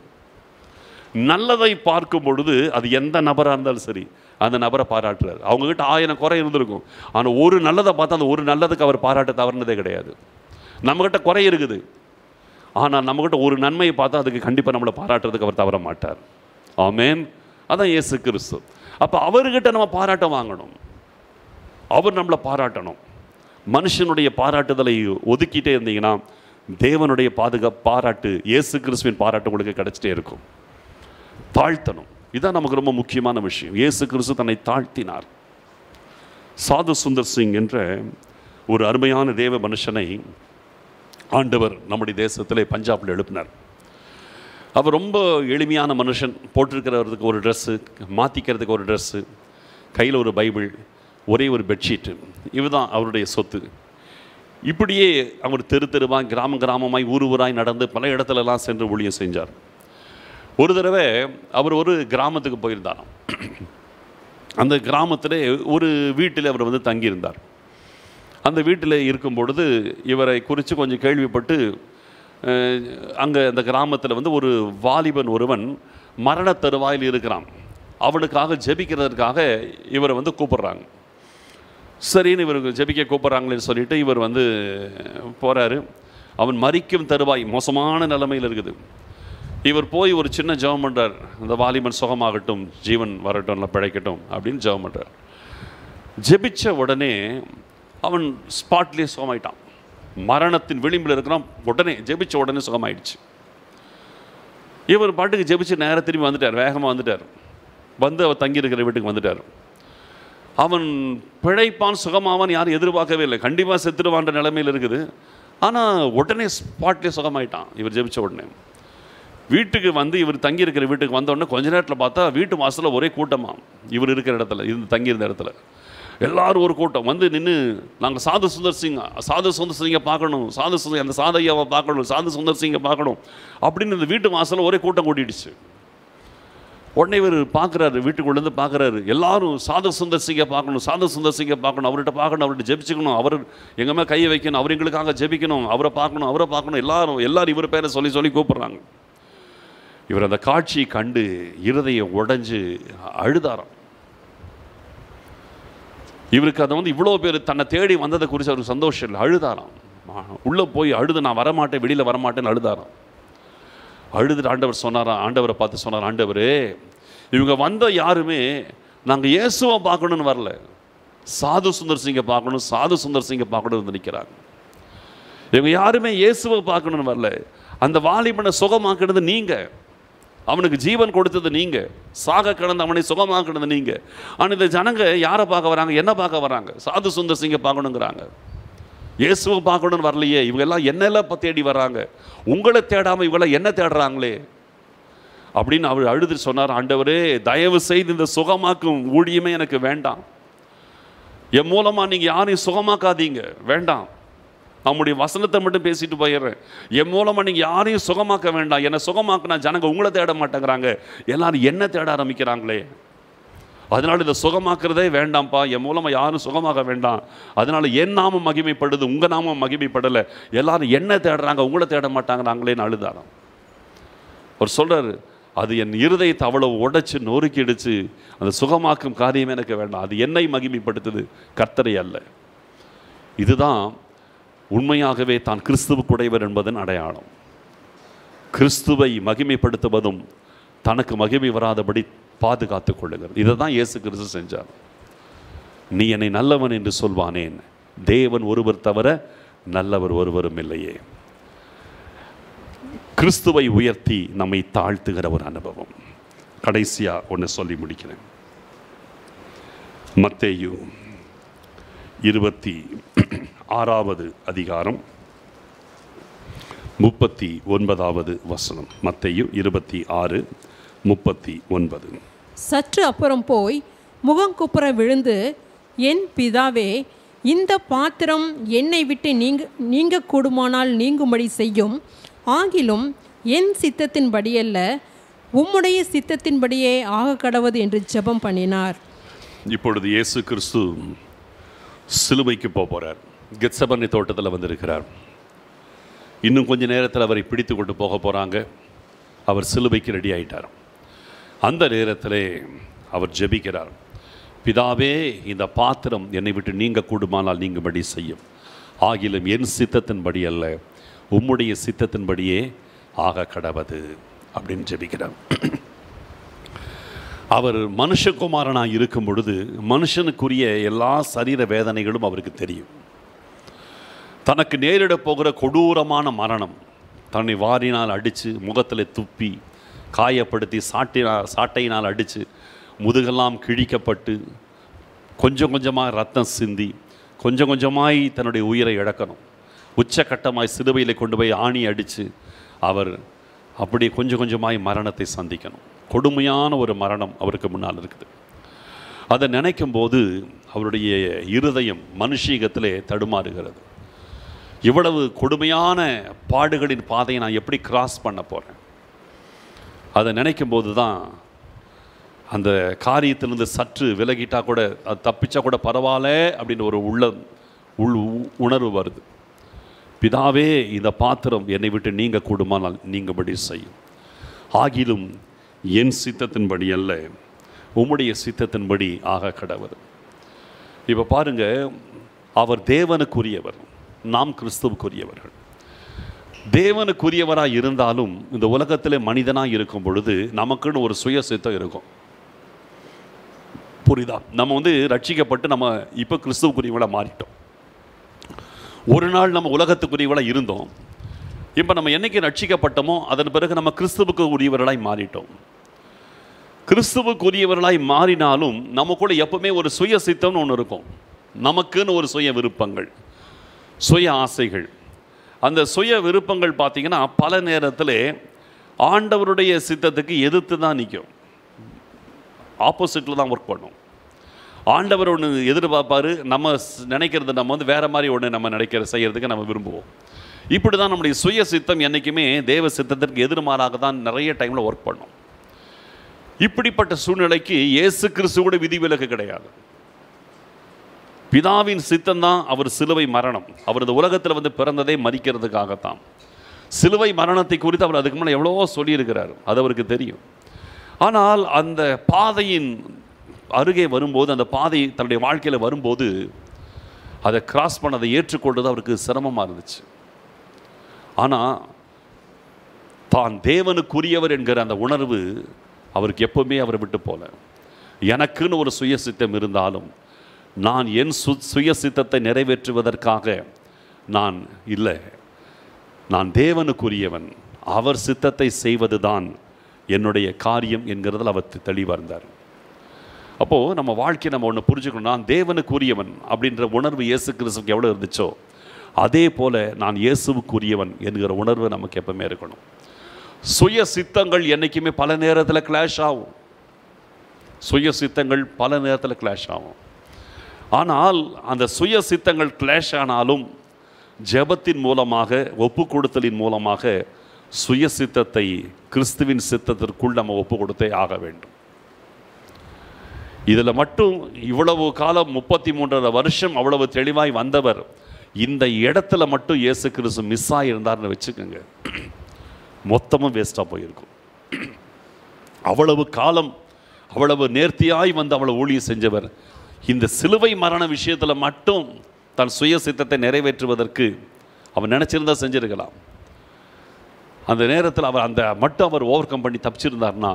நல்லதை பார்க்கும் பொழுது அது எந்த நபராக இருந்தாலும் சரி அந்த நபரை பாராட்டுறாரு அவங்கக்கிட்ட ஆயிரம் குறை இருந்திருக்கும் ஆனால் ஒரு நல்லதை பார்த்தா அந்த ஒரு நல்லதுக்கு அவர் பாராட்ட தவறுனதே கிடையாது நம்மக்கிட்ட குறை இருக்குது ஆனால் நம்மக்கிட்ட ஒரு நன்மையை பார்த்தா அதுக்கு கண்டிப்பாக நம்மளை பாராட்டுறதுக்கு அவர் தவற மாட்டார் ஆமேன் அதான் ஏசு கிறிஸ்து அப்போ அவர்கிட்ட நம்ம பாராட்டம் வாங்கணும் அவர் நம்மளை பாராட்டணும் மனுஷனுடைய பாராட்டுதலை ஒதுக்கிட்டே இருந்தீங்கன்னா தேவனுடைய பாதுகாப்பு பாராட்டு இயேசு கிறிஸ்துவின் பாராட்டு உங்களுக்கு கிடச்சிட்டே இருக்கும் தாழ்த்தணும் இதுதான் நமக்கு ரொம்ப முக்கியமான விஷயம் இயேசு கிறிஸ்து தன்னை தாழ்த்தினார் சாது சுந்தர் சிங் என்ற ஒரு அருமையான தேவ மனுஷனை ஆண்டவர் நம்முடைய தேசத்தில் பஞ்சாபில் எழுப்பினார் அவர் ரொம்ப எளிமையான மனுஷன் போட்டிருக்கிறவருக்கு ஒரு ட்ரெஸ்ஸு மாற்றிக்கிறதுக்கு ஒரு ட்ரெஸ்ஸு கையில் ஒரு பைபிள் ஒரே ஒரு பெட்ஷீட்டு இதுதான் அவருடைய சொத்து இப்படியே அவர் தெரு தெருவாக கிராம கிராமமாய் ஊர் ஊராய் நடந்து பல இடத்துலலாம் சென்று ஊழியம் செஞ்சார் ஒரு தடவை அவர் ஒரு கிராமத்துக்கு போயிருந்தாராம் அந்த கிராமத்தில் ஒரு வீட்டில் அவர் வந்து தங்கியிருந்தார் அந்த வீட்டில் இருக்கும் பொழுது இவரை குறித்து கொஞ்சம் கேள்விப்பட்டு அங்கே அந்த கிராமத்தில் வந்து ஒரு வாலிபன் ஒருவன் மரண தருவாயில் இருக்கிறான் அவனுக்காக ஜபிக்கிறதற்காக இவரை வந்து கூப்பிட்றாங்க சரின்னு இவருக்கு ஜெபிக்க கூப்பிட்றாங்களேன்னு சொல்லிட்டு இவர் வந்து போகிறாரு அவன் மறிக்கும் தருவாய் மோசமான நிலைமையில் இருக்குது இவர் போய் ஒரு சின்ன ஜெபம் பண்ணுறார் இந்த வாலிபன் சுகமாகட்டும் ஜீவன் வரட்டும் இல்லை பிழைக்கட்டும் அப்படின்னு ஜெபம் பண்ணுறார் ஜெபிச்ச உடனே அவன் ஸ்பாட்லேயே சுகமாயிட்டான் மரணத்தின் விளிம்பில் இருக்கிறான் உடனே ஜெபிச்ச உடனே சுகமாயிடுச்சு இவர் பாட்டுக்கு ஜெபிச்சு நேரம் திரும்பி வந்துட்டார் வேகமாக வந்துட்டார் வந்து அவர் தங்கியிருக்கிற வீட்டுக்கு வந்துட்டார் அவன் பிழைப்பான் சுகமாவான் யாரும் எதிர்பார்க்கவே இல்லை கண்டிப்பாக செத்துருவான்ற நிலைமையில் இருக்குது ஆனால் உடனே ஸ்பாட்லேயே சுகமாயிட்டான் இவர் ஜெபிச்ச உடனே வீட்டுக்கு வந்து இவர் தங்கியிருக்கிற வீட்டுக்கு வந்தோடனே கொஞ்ச நேரத்தில் பார்த்தா வீட்டு வாசலில் ஒரே கூட்டமாக இவர் இருக்கிற இடத்துல இருந்து தங்கியிருந்த இடத்துல எல்லாரும் ஒரு கூட்டம் வந்து நின்று நாங்கள் சாது சுந்தர் சிங் சாது சுந்தர் சிங்கை பார்க்கணும் சாது சுந்தர் அந்த சாதையாவை பார்க்கணும் சாது சுந்தர் சிங்கை பார்க்கணும் அப்படின்னு இந்த வீட்டு வாசலில் ஒரே கூட்டம் கூட்டிடுச்சு உடனே இவர் பார்க்குறாரு வீட்டுக்குள்ளேருந்து பார்க்குறாரு எல்லாரும் சாத சுந்தர் சிங்கை பார்க்கணும் சாத சுந்தர் சிங்கை பார்க்கணும் அவர்கிட்ட பார்க்கணும் அவர்கிட்ட ஜெபிச்சுக்கணும் அவர் எங்கள் கையை வைக்கணும் அவர் எங்களுக்காக ஜெபிக்கணும் அவரை பார்க்கணும் அவரை பார்க்கணும் எல்லாரும் எல்லாரும் இவர் பேரை சொல்லி சொல்லி கூப்பிட்றாங்க இவர் அந்த காட்சியை கண்டு இருதயம் உடைஞ்சு அழுதாராம் இவருக்கு அதை வந்து இவ்வளோ பேர் தன்னை தேடி வந்ததை குறித்து அவருக்கு சந்தோஷம் இல்லை அழுதாராம் உள்ளே போய் அழுது நான் வரமாட்டேன் வெளியில் வரமாட்டேன்னு அழுதாராம் அழுது ஆண்டவர் சொன்னாராம் ஆண்டவரை பார்த்து சொன்னார் ஆண்டவரே இவங்க வந்த யாருமே நாங்கள் இயேசுவை பார்க்கணுன்னு வரல சாது சுந்தர் சிங்கை பார்க்கணும் சாது சுந்தர் சிங்கை பார்க்கணும்னு நினைக்கிறாங்க இவங்க யாருமே இயேசுவை பார்க்கணுன்னு வரல அந்த வாலிபனை சுகமாக்கினது நீங்கள் அவனுக்கு ஜீவன் கொடுத்தது நீங்கள் சாக கிடந்த அவனை சுகமாக கிடந்தது நீங்கள் ஆனால் இந்த ஜனங்க யாரை பார்க்க வராங்க என்ன பார்க்க வராங்க சாது சுந்தர் சிங்கை பார்க்கணுங்கிறாங்க இயேசுவை பார்க்கணும்னு வரலையே இவங்கெல்லாம் என்னெல்லாம் தேடி வராங்க உங்களை தேடாமல் இவங்களாம் என்ன தேடுறாங்களே அப்படின்னு அவர் அழுது சொன்னார் ஆண்டவரே தயவு செய்து இந்த சுகமாக்கும் ஊழியமே எனக்கு வேண்டாம் என் மூலமாக நீங்கள் யாரையும் சுகமாக்காதீங்க வேண்டாம் அவனுடைய வசனத்தை மட்டும் பேசிட்டு போயிடுறேன் என் மூலமாக நீங்கள் யாரையும் சுகமாக்க வேண்டாம் என்னை சுகமாக்கினா ஜனங்க உங்களை தேட மாட்டேங்கிறாங்க எல்லாரும் என்ன தேட ஆரம்பிக்கிறாங்களே அதனால் இதை சுகமாக்குறதே வேண்டாம்ப்பா என் மூலமாக யாரும் சுகமாக வேண்டாம் அதனால் என் நாமம் மகிமைப்படுது உங்கள் நாமம் மகிமைப்படலை எல்லாரும் என்ன தேடுறாங்க உங்களை தேட மாட்டாங்கிறாங்களேன்னு அழுதாராம் அவர் சொல்கிறார் அது என் இருதயத்தை அவ்வளோ உடைச்சு நொறுக்கிடுச்சு அந்த சுகமாக்கும் காரியம் எனக்கு வேண்டாம் அது என்னை மகிமைப்படுத்துது கர்த்தரை அல்ல இதுதான் உண்மையாகவே தான் கிறிஸ்துவுக்குடையவர் என்பதன் அடையாளம் கிறிஸ்துவை மகிமைப்படுத்துவதும் தனக்கு மகிமை வராதபடி பாதுகாத்துக் கொள்ளுகிறது இதை தான் இயேசு கிறிஸ்து செஞ்சார் நீ என்னை நல்லவன் என்று சொல்வானேன் தேவன் ஒருவர் தவிர நல்லவர் ஒருவரும் இல்லையே கிறிஸ்துவை உயர்த்தி நம்மை தாழ்த்துகிற ஒரு அனுபவம் கடைசியாக ஒன்று சொல்லி முடிக்கிறேன் மத்தேயு இருபத்தி ஆறாவது அதிகாரம் முப்பத்தி ஒன்பதாவது வசனம் மத்தையும் இருபத்தி ஆறு முப்பத்தி ஒன்பது சற்று அப்புறம் போய் முகங்குப்புற விழுந்து என் பிதாவே இந்த பாத்திரம் என்னை விட்டு நீங்க நீங்க கூடுமானால் நீங்கும்படி செய்யும் ஆகிலும் என் சித்தத்தின்படியல்ல உம்முடைய சித்தத்தின்படியே ஆக கடவது என்று ஜெபம் பண்ணினார் இப்பொழுது இயேசு கிறிஸ்து சிலுவைக்கு போக போகிறார் கெட்சபர்ணி தோட்டத்தில் வந்திருக்கிறார் இன்னும் கொஞ்ச நேரத்தில் அவரை பிடித்து கொண்டு போக போகிறாங்க அவர் சிலுவைக்கு ரெடி ஆகிட்டார் அந்த நேரத்தில் அவர் ஜெபிக்கிறார் பிதாவே இந்த பாத்திரம் என்னை விட்டு நீங்க கூடுமானால் படி செய்யும் ஆகிலும் என் சித்தத்தின்படி அல்ல உம்முடைய சித்தத்தின்படியே ஆக கடவது அப்படின்னு ஜெபிக்கிறார் அவர் மனுஷகுமாரனாக இருக்கும் பொழுது மனுஷனுக்குரிய எல்லா சரீர வேதனைகளும் அவருக்கு தெரியும் தனக்கு நேரிட போகிற கொடூரமான மரணம் தன்னை வாரினால் அடித்து முகத்தில் துப்பி காயப்படுத்தி சாட்டினால் சாட்டையினால் அடித்து முதுகெல்லாம் கிழிக்கப்பட்டு கொஞ்சம் கொஞ்சமாக ரத்தம் சிந்தி கொஞ்சம் கொஞ்சமாய் தன்னுடைய உயிரை இழக்கணும் உச்சக்கட்டமாய் சிலுவையில் கொண்டு போய் ஆணி அடித்து அவர் அப்படி கொஞ்சம் கொஞ்சமாய் மரணத்தை சந்திக்கணும் கொடுமையான ஒரு மரணம் அவருக்கு முன்னால் இருக்குது அதை நினைக்கும் போது அவருடைய இருதயம் மனுஷீகத்திலே தடுமாறுகிறது இவ்வளவு கொடுமையான பாடுகளின் பாதையை நான் எப்படி கிராஸ் பண்ண போகிறேன் அதை நினைக்கும் போது தான் அந்த காரியத்திலிருந்து சற்று விலகிட்டால் கூட அது தப்பிச்சா கூட பரவாயில்ல அப்படின்னு ஒரு உள்ள உள் உணர்வு வருது பிதாவே இந்த பாத்திரம் என்னை விட்டு நீங்க கூடுமானால் நீங்கபடி செய்யும் ஆகிலும் என் சித்தத்தின்படி அல்ல உம்முடைய சித்தத்தின்படி ஆக கடவர் இப்போ பாருங்க அவர் தேவனுக்குரியவர் நாம் கிறிஸ்துவுக்குரியவர்கள் தேவனுக்குரியவராக இருந்தாலும் இந்த உலகத்தில் மனிதனாக இருக்கும் பொழுது நமக்குன்னு ஒரு சுய சித்தம் இருக்கும் புரியுதா நம்ம வந்து ரட்சிக்கப்பட்டு நம்ம இப்போ கிறிஸ்துவுக்குரியவங்களாக மாறிட்டோம் ஒரு நாள் நம்ம உலகத்துக்குரியவளாக இருந்தோம் இப்போ நம்ம என்றைக்கு ரட்சிக்கப்பட்டோமோ அதன் பிறகு நம்ம கிறிஸ்துவுக்கு உரியவர்களாய் மாறிட்டோம் கிறிஸ்துவுக்குரியவர்களாய் மாறினாலும் நமக்குள்ள எப்பவுமே ஒரு சுய சித்தம்னு ஒன்று இருக்கும் நமக்குன்னு ஒரு சுய விருப்பங்கள் சுய ஆசைகள் அந்த சுய விருப்பங்கள் பார்த்திங்கன்னா பல நேரத்தில் ஆண்டவருடைய சித்தத்துக்கு எதிர்த்து தான் நிற்கும் ஆப்போசிட்டில் தான் ஒர்க் பண்ணும் ஆண்டவர் ஒன்று எதிர்பார்ப்பார் நம்ம நினைக்கிறது நம்ம வந்து வேறு மாதிரி ஒன்று நம்ம நினைக்கிற செய்கிறதுக்கு நம்ம விரும்புவோம் இப்படி தான் நம்முடைய சுய சித்தம் என்றைக்குமே தேவ சித்தத்திற்கு எதிர்மாறாக தான் நிறைய டைமில் ஒர்க் பண்ணும் இப்படிப்பட்ட சூழ்நிலைக்கு இயேசு கிறிஸ்து கூட விதிவிலக்கு கிடையாது பிதாவின் சித்தம் தான் அவர் சிலுவை மரணம் அவரது உலகத்தில் வந்து பிறந்ததே மதிக்கிறதுக்காகத்தான் சிலுவை மரணத்தை குறித்து அவர் அதுக்கு மேலே எவ்வளவோ சொல்லியிருக்கிறார் அது அவருக்கு தெரியும் ஆனால் அந்த பாதையின் அருகே வரும்போது அந்த பாதை தன்னுடைய வாழ்க்கையில் வரும்போது அதை கிராஸ் பண்ணதை ஏற்றுக்கொள்வது அவருக்கு சிரமமாக இருந்துச்சு ஆனால் தான் தேவனுக்குரியவர் என்கிற அந்த உணர்வு அவருக்கு எப்பவுமே அவரை விட்டு போல எனக்குன்னு ஒரு சுயசித்தம் இருந்தாலும் நான் என் சு சுயசித்தத்தை நிறைவேற்றுவதற்காக நான் இல்லை நான் தேவனுக்குரியவன் அவர் சித்தத்தை செய்வது தான் என்னுடைய காரியம் என்கிறதில் அவர் தெளிவாக இருந்தார் அப்போது நம்ம வாழ்க்கையை நம்ம ஒன்று புரிஞ்சுக்கணும் நான் தேவனுக்குரியவன் அப்படின்ற உணர்வு இயேசு கிறிஸ்துக்கு எவ்வளோ இருந்துச்சோ அதே போல் நான் இயேசுவுக்குரியவன் என்கிற உணர்வு நமக்கு எப்பவுமே இருக்கணும் சுய சித்தங்கள் என்றைக்குமே பல நேரத்தில் கிளாஷ் ஆகும் சுய சித்தங்கள் பல நேரத்தில் கிளாஷ் ஆகும் ஆனால் அந்த சுய சித்தங்கள் கிளாஷ் ஆனாலும் ஜபத்தின் மூலமாக ஒப்பு கொடுத்தலின் மூலமாக சுய சித்தத்தை கிறிஸ்துவின் சித்தத்திற்குள் நம்ம ஒப்பு கொடுத்தே ஆக வேண்டும் இதில் மட்டும் இவ்வளவு காலம் முப்பத்தி மூன்றரை வருஷம் அவ்வளவு தெளிவாய் வந்தவர் இந்த இடத்துல மட்டும் இயேசு கிறிஸ்து மிஸ் ஆகியிருந்தார்னு வச்சுக்கோங்க மொத்தமும் வேஸ்ட்டாக போயிருக்கும் அவ்வளவு காலம் அவ்வளவு நேர்த்தியாய் வந்து அவ்வளோ ஊழியம் செஞ்சவர் இந்த சிலுவை மரண விஷயத்தில் மட்டும் தன் சுய சித்தத்தை நிறைவேற்றுவதற்கு அவன் நினச்சிருந்தா செஞ்சுருக்கலாம் அந்த நேரத்தில் அவர் அந்த மட்டும் அவர் ஓவர் கம் பண்ணி தப்பிச்சிருந்தார்னா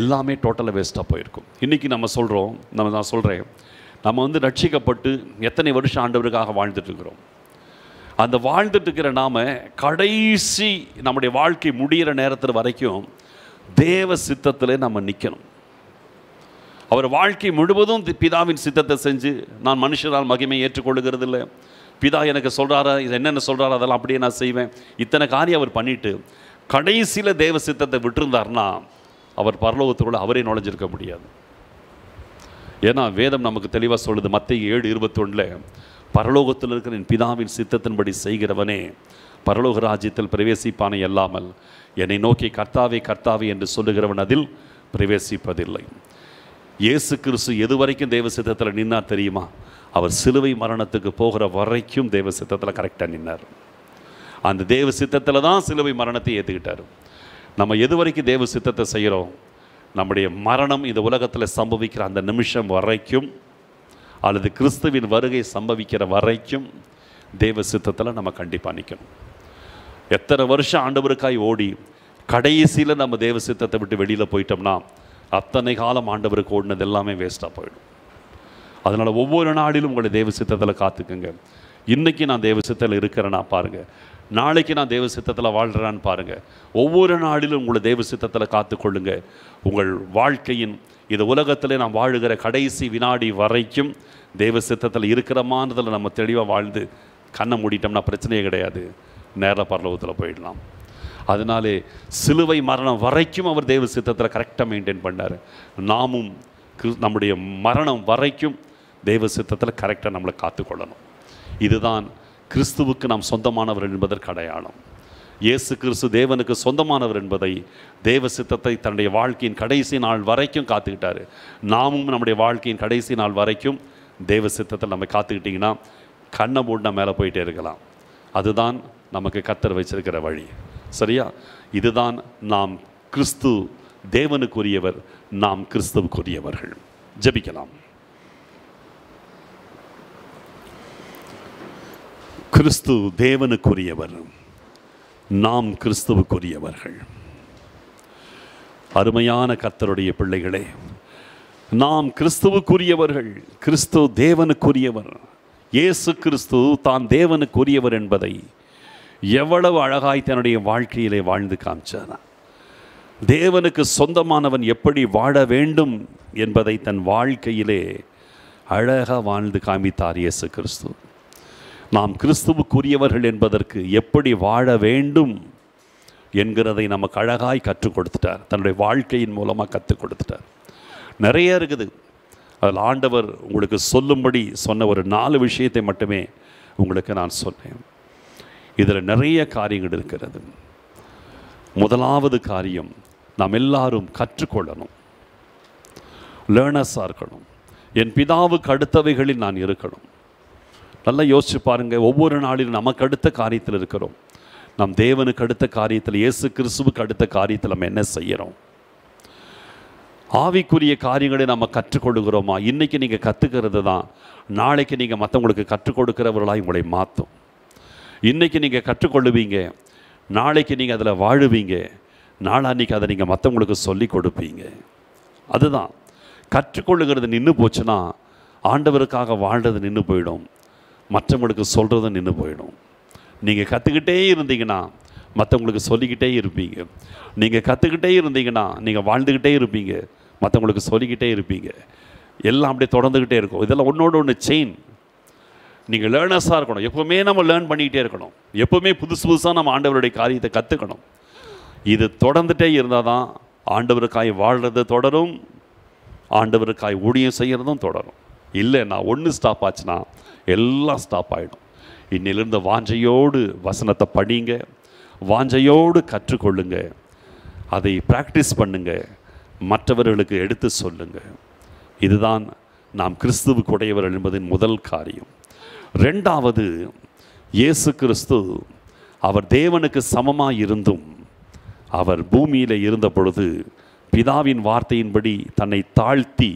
எல்லாமே டோட்டலாக வேஸ்ட்டாக போயிருக்கும் இன்றைக்கி நம்ம சொல்கிறோம் நம்ம நான் சொல்கிறேன் நம்ம வந்து ரட்சிக்கப்பட்டு எத்தனை வருஷம் ஆண்டவருக்காக வாழ்ந்துட்டுருக்குறோம் அந்த வாழ்ந்துட்டுருக்கிற நாம் கடைசி நம்முடைய வாழ்க்கை முடிகிற நேரத்தில் வரைக்கும் தேவ சித்தத்தில் நம்ம நிற்கணும் அவர் வாழ்க்கை முழுவதும் பிதாவின் சித்தத்தை செஞ்சு நான் மனுஷனால் மகிமை ஏற்றுக்கொள்ளுகிறது இல்லை பிதா எனக்கு சொல்கிறாரா இது என்னென்ன சொல்கிறாரோ அதெல்லாம் அப்படியே நான் செய்வேன் இத்தனை காரியம் அவர் பண்ணிவிட்டு கடைசியில் தேவ சித்தத்தை விட்டுருந்தார்னா அவர் பரலோகத்துக்குள்ள அவரே நுழைஞ்சிருக்க முடியாது ஏன்னா வேதம் நமக்கு தெளிவாக சொல்லுது மத்திய ஏழு இருபத்தொன்னில் பரலோகத்தில் இருக்கிற என் பிதாவின் சித்தத்தின்படி செய்கிறவனே பரலோக ராஜ்யத்தில் பிரவேசிப்பானே அல்லாமல் என்னை நோக்கி கர்த்தாவே கர்த்தாவே என்று சொல்லுகிறவன் அதில் பிரவேசிப்பதில்லை இயேசு கிறிஸ்து எது வரைக்கும் தேவ சித்தத்தில் நின்னார் தெரியுமா அவர் சிலுவை மரணத்துக்கு போகிற வரைக்கும் தேவ சித்தத்தில் கரெக்டாக நின்னார் அந்த தேவ சித்தத்தில் தான் சிலுவை மரணத்தை ஏற்றுக்கிட்டார் நம்ம எது வரைக்கும் தேவ சித்தத்தை செய்கிறோம் நம்முடைய மரணம் இந்த உலகத்தில் சம்பவிக்கிற அந்த நிமிஷம் வரைக்கும் அல்லது கிறிஸ்துவின் வருகை சம்பவிக்கிற வரைக்கும் தேவ சித்தத்தில் நம்ம கண்டிப்பாக நிற்கணும் எத்தனை வருஷம் ஆண்டவருக்காய் ஓடி கடைசியில் நம்ம தேவ சித்தத்தை விட்டு வெளியில் போயிட்டோம்னா அத்தனை காலம் ஆண்டவருக்கு ஓடினது எல்லாமே வேஸ்ட்டாக போயிடும் அதனால் ஒவ்வொரு நாளிலும் உங்களை தேவ சித்தத்தில் காத்துக்குங்க இன்றைக்கி நான் தேவ சித்தத்தில் இருக்கிறேன்னா பாருங்கள் நாளைக்கு நான் தேவ சித்தத்தில் வாழ்கிறான்னு பாருங்கள் ஒவ்வொரு நாளிலும் உங்களை தேவ சித்தத்தில் காத்துக்கொள்ளுங்க உங்கள் வாழ்க்கையின் இந்த உலகத்தில் நாம் வாழுகிற கடைசி வினாடி வரைக்கும் தேவ சித்தத்தில் இருக்கிறமானதில் நம்ம தெளிவாக வாழ்ந்து கண்ணை மூடிட்டோம்னா பிரச்சனையே கிடையாது நேர பரலோகத்தில் போயிடலாம் அதனாலே சிலுவை மரணம் வரைக்கும் அவர் தேவ சித்தத்தில் கரெக்டாக மெயின்டைன் பண்ணார் நாமும் நம்முடைய மரணம் வரைக்கும் தெய்வ சித்தத்தில் கரெக்டாக நம்மளை காத்துக்கொள்ளணும் இதுதான் கிறிஸ்துவுக்கு நாம் சொந்தமானவர் என்பதற்கு அடையாளம் இயேசு கிறிஸ்து தேவனுக்கு சொந்தமானவர் என்பதை தேவ சித்தத்தை தன்னுடைய வாழ்க்கையின் கடைசி நாள் வரைக்கும் காத்துக்கிட்டாரு நாமும் நம்முடைய வாழ்க்கையின் கடைசி நாள் வரைக்கும் தேவ சித்தத்தை நம்ம காத்துக்கிட்டிங்கன்னா கண்ணை மூடின மேலே போயிட்டே இருக்கலாம் அதுதான் நமக்கு கத்தர் வச்சிருக்கிற வழி சரியா இதுதான் நாம் கிறிஸ்து தேவனுக்குரியவர் நாம் கிறிஸ்துவுக்குரியவர்கள் ஜபிக்கலாம் கிறிஸ்து தேவனுக்குரியவர் நாம் கிறிஸ்துவுக்குரியவர்கள் அருமையான கத்தருடைய பிள்ளைகளே நாம் கிறிஸ்துவுக்குரியவர்கள் கிறிஸ்து தேவனுக்குரியவர் இயேசு கிறிஸ்து தான் தேவனுக்குரியவர் என்பதை எவ்வளவு அழகாய் தன்னுடைய வாழ்க்கையிலே வாழ்ந்து காமிச்சார் தேவனுக்கு சொந்தமானவன் எப்படி வாழ வேண்டும் என்பதை தன் வாழ்க்கையிலே அழகாக வாழ்ந்து காமித்தார் இயேசு கிறிஸ்து நாம் கிறிஸ்துவுக்குரியவர்கள் என்பதற்கு எப்படி வாழ வேண்டும் என்கிறதை நமக்கு அழகாய் கற்றுக் கொடுத்துட்டார் தன்னுடைய வாழ்க்கையின் மூலமாக கற்றுக் கொடுத்துட்டார் நிறைய இருக்குது அதில் ஆண்டவர் உங்களுக்கு சொல்லும்படி சொன்ன ஒரு நாலு விஷயத்தை மட்டுமே உங்களுக்கு நான் சொன்னேன் இதில் நிறைய காரியங்கள் இருக்கிறது முதலாவது காரியம் நாம் எல்லாரும் கற்றுக்கொள்ளணும் லேர்னர்ஸாக இருக்கணும் என் பிதாவுக்கு அடுத்தவைகளில் நான் இருக்கணும் நல்லா யோசிச்சு பாருங்கள் ஒவ்வொரு நாளிலும் நமக்கு அடுத்த காரியத்தில் இருக்கிறோம் நம் தேவனுக்கு அடுத்த காரியத்தில் இயேசு கிறிஸ்துவுக்கு அடுத்த காரியத்தில் நம்ம என்ன செய்கிறோம் ஆவிக்குரிய காரியங்களை நம்ம கற்றுக்கொடுக்கிறோமா இன்றைக்கி நீங்கள் கற்றுக்கிறது தான் நாளைக்கு நீங்கள் மற்றவங்களுக்கு கற்றுக் கொடுக்கிறவர்களாக உங்களை மாற்றும் இன்றைக்கி நீங்கள் கற்றுக்கொள்ளுவீங்க நாளைக்கு நீங்கள் அதில் வாழுவீங்க நாளான்னைக்கு அதை நீங்கள் மற்றவங்களுக்கு சொல்லி கொடுப்பீங்க அதுதான் கற்றுக்கொள்ளுகிறது நின்று போச்சுன்னா ஆண்டவருக்காக வாழ்றது நின்று போயிடும் மற்றவங்களுக்கு சொல்கிறத நின்று போயிடும் நீங்கள் கற்றுக்கிட்டே இருந்தீங்கன்னா மற்றவங்களுக்கு சொல்லிக்கிட்டே இருப்பீங்க நீங்கள் கற்றுக்கிட்டே இருந்தீங்கன்னா நீங்கள் வாழ்ந்துக்கிட்டே இருப்பீங்க மற்றவங்களுக்கு சொல்லிக்கிட்டே இருப்பீங்க எல்லாம் அப்படியே தொடர்ந்துக்கிட்டே இருக்கும் இதெல்லாம் ஒன்றோடு ஒன்று செயின் நீங்கள் லேர்னஸாக இருக்கணும் எப்போவுமே நம்ம லேர்ன் பண்ணிக்கிட்டே இருக்கணும் எப்போவுமே புதுசு புதுசாக நம்ம ஆண்டவருடைய காரியத்தை கற்றுக்கணும் இது தொடர்ந்துகிட்டே இருந்தால் தான் ஆண்டவருக்காய் வாழ்கிறது தொடரும் ஆண்டவருக்காய் ஊழியம் செய்கிறதும் தொடரும் இல்லை நான் ஒன்று ஸ்டாப் ஆச்சுன்னா எல்லாம் ஸ்டாப் ஆகிடும் இன்னிலிருந்து வாஞ்சையோடு வசனத்தை படிங்க வாஞ்சையோடு கற்றுக்கொள்ளுங்க அதை ப்ராக்டிஸ் பண்ணுங்க மற்றவர்களுக்கு எடுத்து சொல்லுங்க இதுதான் நாம் கிறிஸ்துவுக்கு உடையவர்கள் என்பதின் முதல் காரியம் ரெண்டாவது இயேசு கிறிஸ்து அவர் தேவனுக்கு சமமாக இருந்தும் அவர் பூமியில் இருந்த பொழுது பிதாவின் வார்த்தையின்படி தன்னை தாழ்த்தி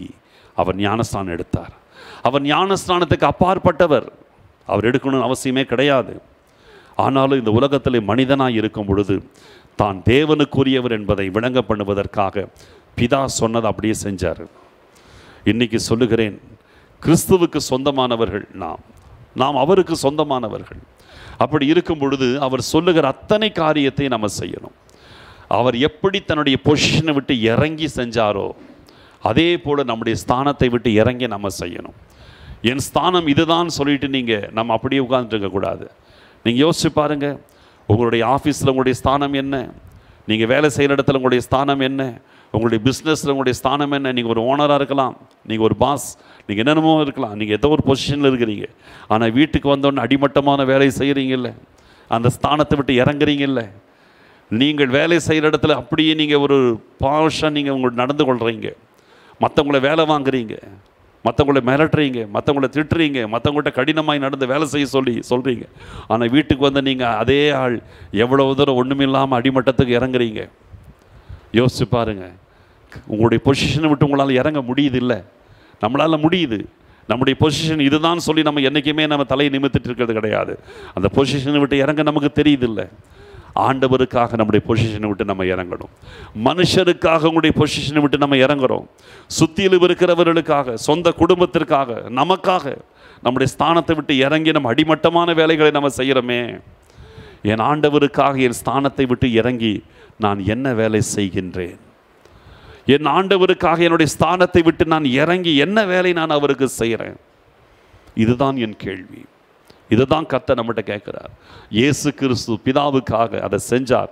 அவர் ஞானஸ்தானம் எடுத்தார் அவர் ஞானஸ்தானத்துக்கு அப்பாற்பட்டவர் அவர் எடுக்கணும்னு அவசியமே கிடையாது ஆனாலும் இந்த உலகத்தில் மனிதனாக இருக்கும் பொழுது தான் தேவனுக்குரியவர் என்பதை விளங்க பண்ணுவதற்காக பிதா சொன்னதை அப்படியே செஞ்சார் இன்றைக்கி சொல்லுகிறேன் கிறிஸ்துவுக்கு சொந்தமானவர்கள் நாம் நாம் அவருக்கு சொந்தமானவர்கள் அப்படி இருக்கும் பொழுது அவர் சொல்லுகிற அத்தனை காரியத்தை நம்ம செய்யணும் அவர் எப்படி தன்னுடைய பொசிஷனை விட்டு இறங்கி செஞ்சாரோ அதே போல் நம்முடைய ஸ்தானத்தை விட்டு இறங்கி நம்ம செய்யணும் என் ஸ்தானம் இதுதான் சொல்லிட்டு நீங்கள் நம்ம அப்படியே உட்காந்துட்டு இருக்கக்கூடாது நீங்கள் யோசிச்சு பாருங்கள் உங்களுடைய ஆஃபீஸில் உங்களுடைய ஸ்தானம் என்ன நீங்கள் வேலை செய்கிற இடத்துல உங்களுடைய ஸ்தானம் என்ன உங்களுடைய பிஸ்னஸில் உங்களுடைய ஸ்தானம் என்ன நீங்கள் ஒரு ஓனராக இருக்கலாம் நீங்கள் ஒரு பாஸ் நீங்கள் என்னென்னமோ இருக்கலாம் நீங்கள் ஏதோ ஒரு பொசிஷனில் இருக்கிறீங்க ஆனால் வீட்டுக்கு வந்தோடனே அடிமட்டமான வேலையை செய்கிறீங்கல்ல அந்த ஸ்தானத்தை விட்டு இறங்குறீங்கல்ல நீங்கள் வேலை செய்கிற இடத்துல அப்படியே நீங்கள் ஒரு பாஷாக நீங்கள் உங்களுக்கு நடந்து கொள்கிறீங்க மற்றவங்கள வேலை வாங்குறீங்க மற்றவங்கள மிரட்டுறீங்க மற்றவங்கள திட்டுறீங்க மற்றவங்கள்ட்ட கடினமாக நடந்து வேலை செய்ய சொல்லி சொல்கிறீங்க ஆனால் வீட்டுக்கு வந்து நீங்கள் அதே ஆள் எவ்வளோ தூரம் ஒன்றுமில்லாமல் அடிமட்டத்துக்கு இறங்குறீங்க யோசிச்சு பாருங்கள் உங்களுடைய பொசிஷனை விட்டு உங்களால் இறங்க முடியுது இல்லை நம்மளால் முடியுது நம்முடைய பொசிஷன் இதுதான் சொல்லி நம்ம என்றைக்குமே நம்ம தலையை நிமித்திட்டு இருக்கிறது கிடையாது அந்த பொசிஷனை விட்டு இறங்க நமக்கு தெரியுது இல்லை ஆண்டவருக்காக நம்முடைய பொசிஷனை விட்டு நம்ம இறங்கணும் மனுஷருக்காக உங்களுடைய பொசிஷனை விட்டு நம்ம இறங்குறோம் சுற்றிலும் இருக்கிறவர்களுக்காக சொந்த குடும்பத்திற்காக நமக்காக நம்முடைய ஸ்தானத்தை விட்டு இறங்கி நம்ம அடிமட்டமான வேலைகளை நம்ம செய்கிறோமே என் ஆண்டவருக்காக என் ஸ்தானத்தை விட்டு இறங்கி நான் என்ன வேலை செய்கின்றேன் என் ஆண்டவருக்காக என்னுடைய ஸ்தானத்தை விட்டு நான் இறங்கி என்ன வேலை நான் அவருக்கு செய்கிறேன் இதுதான் என் கேள்வி இதை தான் கத்த நம்மகிட்ட கேட்குறார் இயேசு கிறிஸ்து பிதாவுக்காக அதை செஞ்சார்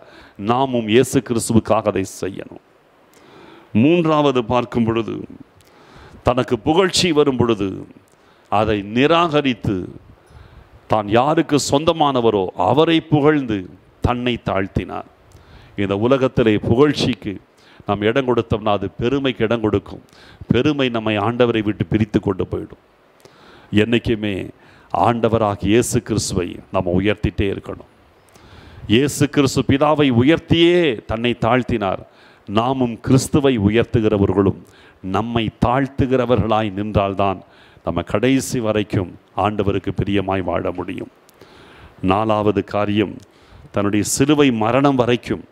நாமும் இயேசு கிறிஸ்துவுக்காக அதை செய்யணும் மூன்றாவது பார்க்கும் பொழுது தனக்கு புகழ்ச்சி வரும் பொழுது அதை நிராகரித்து தான் யாருக்கு சொந்தமானவரோ அவரை புகழ்ந்து தன்னை தாழ்த்தினார் இந்த உலகத்திலே புகழ்ச்சிக்கு நாம் இடம் கொடுத்தோம்னா அது பெருமைக்கு இடம் கொடுக்கும் பெருமை நம்மை ஆண்டவரை விட்டு பிரித்து கொண்டு போயிடும் என்றைக்குமே ஆண்டவராக இயேசு கிறிஸ்துவை நம்ம உயர்த்திட்டே இருக்கணும் இயேசு கிறிஸ்து பிதாவை உயர்த்தியே தன்னை தாழ்த்தினார் நாமும் கிறிஸ்துவை உயர்த்துகிறவர்களும் நம்மை தாழ்த்துகிறவர்களாய் நின்றால்தான் நம்ம கடைசி வரைக்கும் ஆண்டவருக்கு பிரியமாய் வாழ முடியும் நாலாவது காரியம் தன்னுடைய சிலுவை மரணம் வரைக்கும்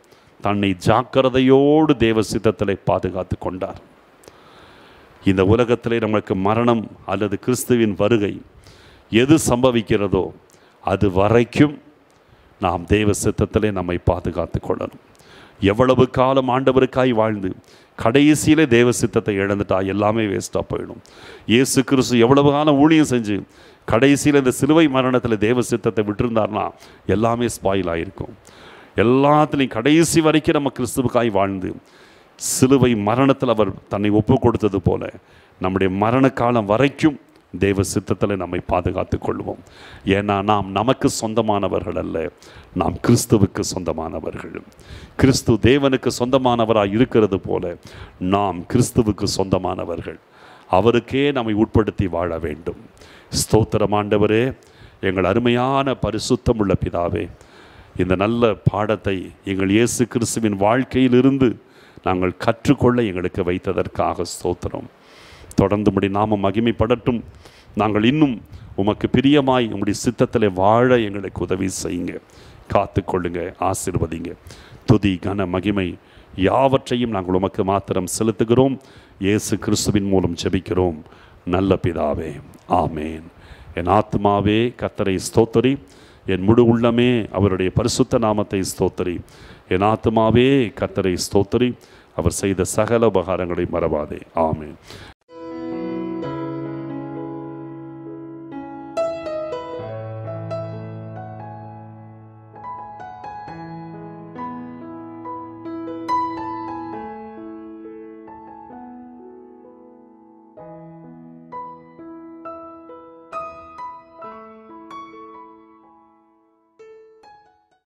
தன்னை ஜாக்கிரதையோடு தேவ சித்தத்தில் பாதுகாத்து கொண்டார் இந்த உலகத்திலே நமக்கு மரணம் அல்லது கிறிஸ்துவின் வருகை எது சம்பவிக்கிறதோ அது வரைக்கும் நாம் தேவ சித்தத்திலே நம்மை பாதுகாத்து கொள்ளணும் எவ்வளவு காலம் ஆண்டவருக்காய் வாழ்ந்து கடைசியிலே தேவ சித்தத்தை இழந்துட்டா எல்லாமே வேஸ்ட்டாக போயிடும் இயேசு கிறிஸ்து எவ்வளவு காலம் ஊழியம் செஞ்சு கடைசியில் இந்த சிலுவை மரணத்தில் தேவ சித்தத்தை விட்டுருந்தார்னா எல்லாமே ஸ்பாயில் ஆகிருக்கும் எல்லாத்துலேயும் கடைசி வரைக்கும் நம்ம கிறிஸ்துவுக்காய் வாழ்ந்து சிலுவை மரணத்தில் அவர் தன்னை ஒப்பு கொடுத்தது போல நம்முடைய மரண காலம் வரைக்கும் தேவ சித்தத்தில் நம்மை பாதுகாத்து கொள்வோம் ஏன்னா நாம் நமக்கு சொந்தமானவர்கள் அல்ல நாம் கிறிஸ்துவுக்கு சொந்தமானவர்கள் கிறிஸ்து தேவனுக்கு சொந்தமானவராக இருக்கிறது போல நாம் கிறிஸ்துவுக்கு சொந்தமானவர்கள் அவருக்கே நம்மை உட்படுத்தி வாழ வேண்டும் ஸ்தோத்திரமாண்டவரே எங்கள் அருமையான பரிசுத்தம் உள்ள பிதாவே இந்த நல்ல பாடத்தை எங்கள் இயேசு கிறிஸ்துவின் வாழ்க்கையிலிருந்து நாங்கள் கற்றுக்கொள்ள எங்களுக்கு வைத்ததற்காக ஸ்தோத்திரம் தொடர்ந்து உடைய நாமம் மகிமைப்படட்டும் நாங்கள் இன்னும் உமக்கு பிரியமாய் உங்களுடைய சித்தத்தில் வாழ எங்களுக்கு உதவி செய்யுங்க காத்து கொள்ளுங்க ஆசிர்வதிங்க துதி கன மகிமை யாவற்றையும் நாங்கள் உமக்கு மாத்திரம் செலுத்துகிறோம் இயேசு கிறிஸ்துவின் மூலம் ஜெபிக்கிறோம் நல்ல பிதாவே ஆமேன் என் ஆத்மாவே கத்தரை ஸ்தோத்தரி என் முழு உள்ளமே அவருடைய பரிசுத்த நாமத்தை ஸ்தோத்தரி என் ஆத்மாவே கத்தரை ஸ்தோத்தரி அவர் செய்த சகல உபகாரங்களை மறவாதே ஆமேன்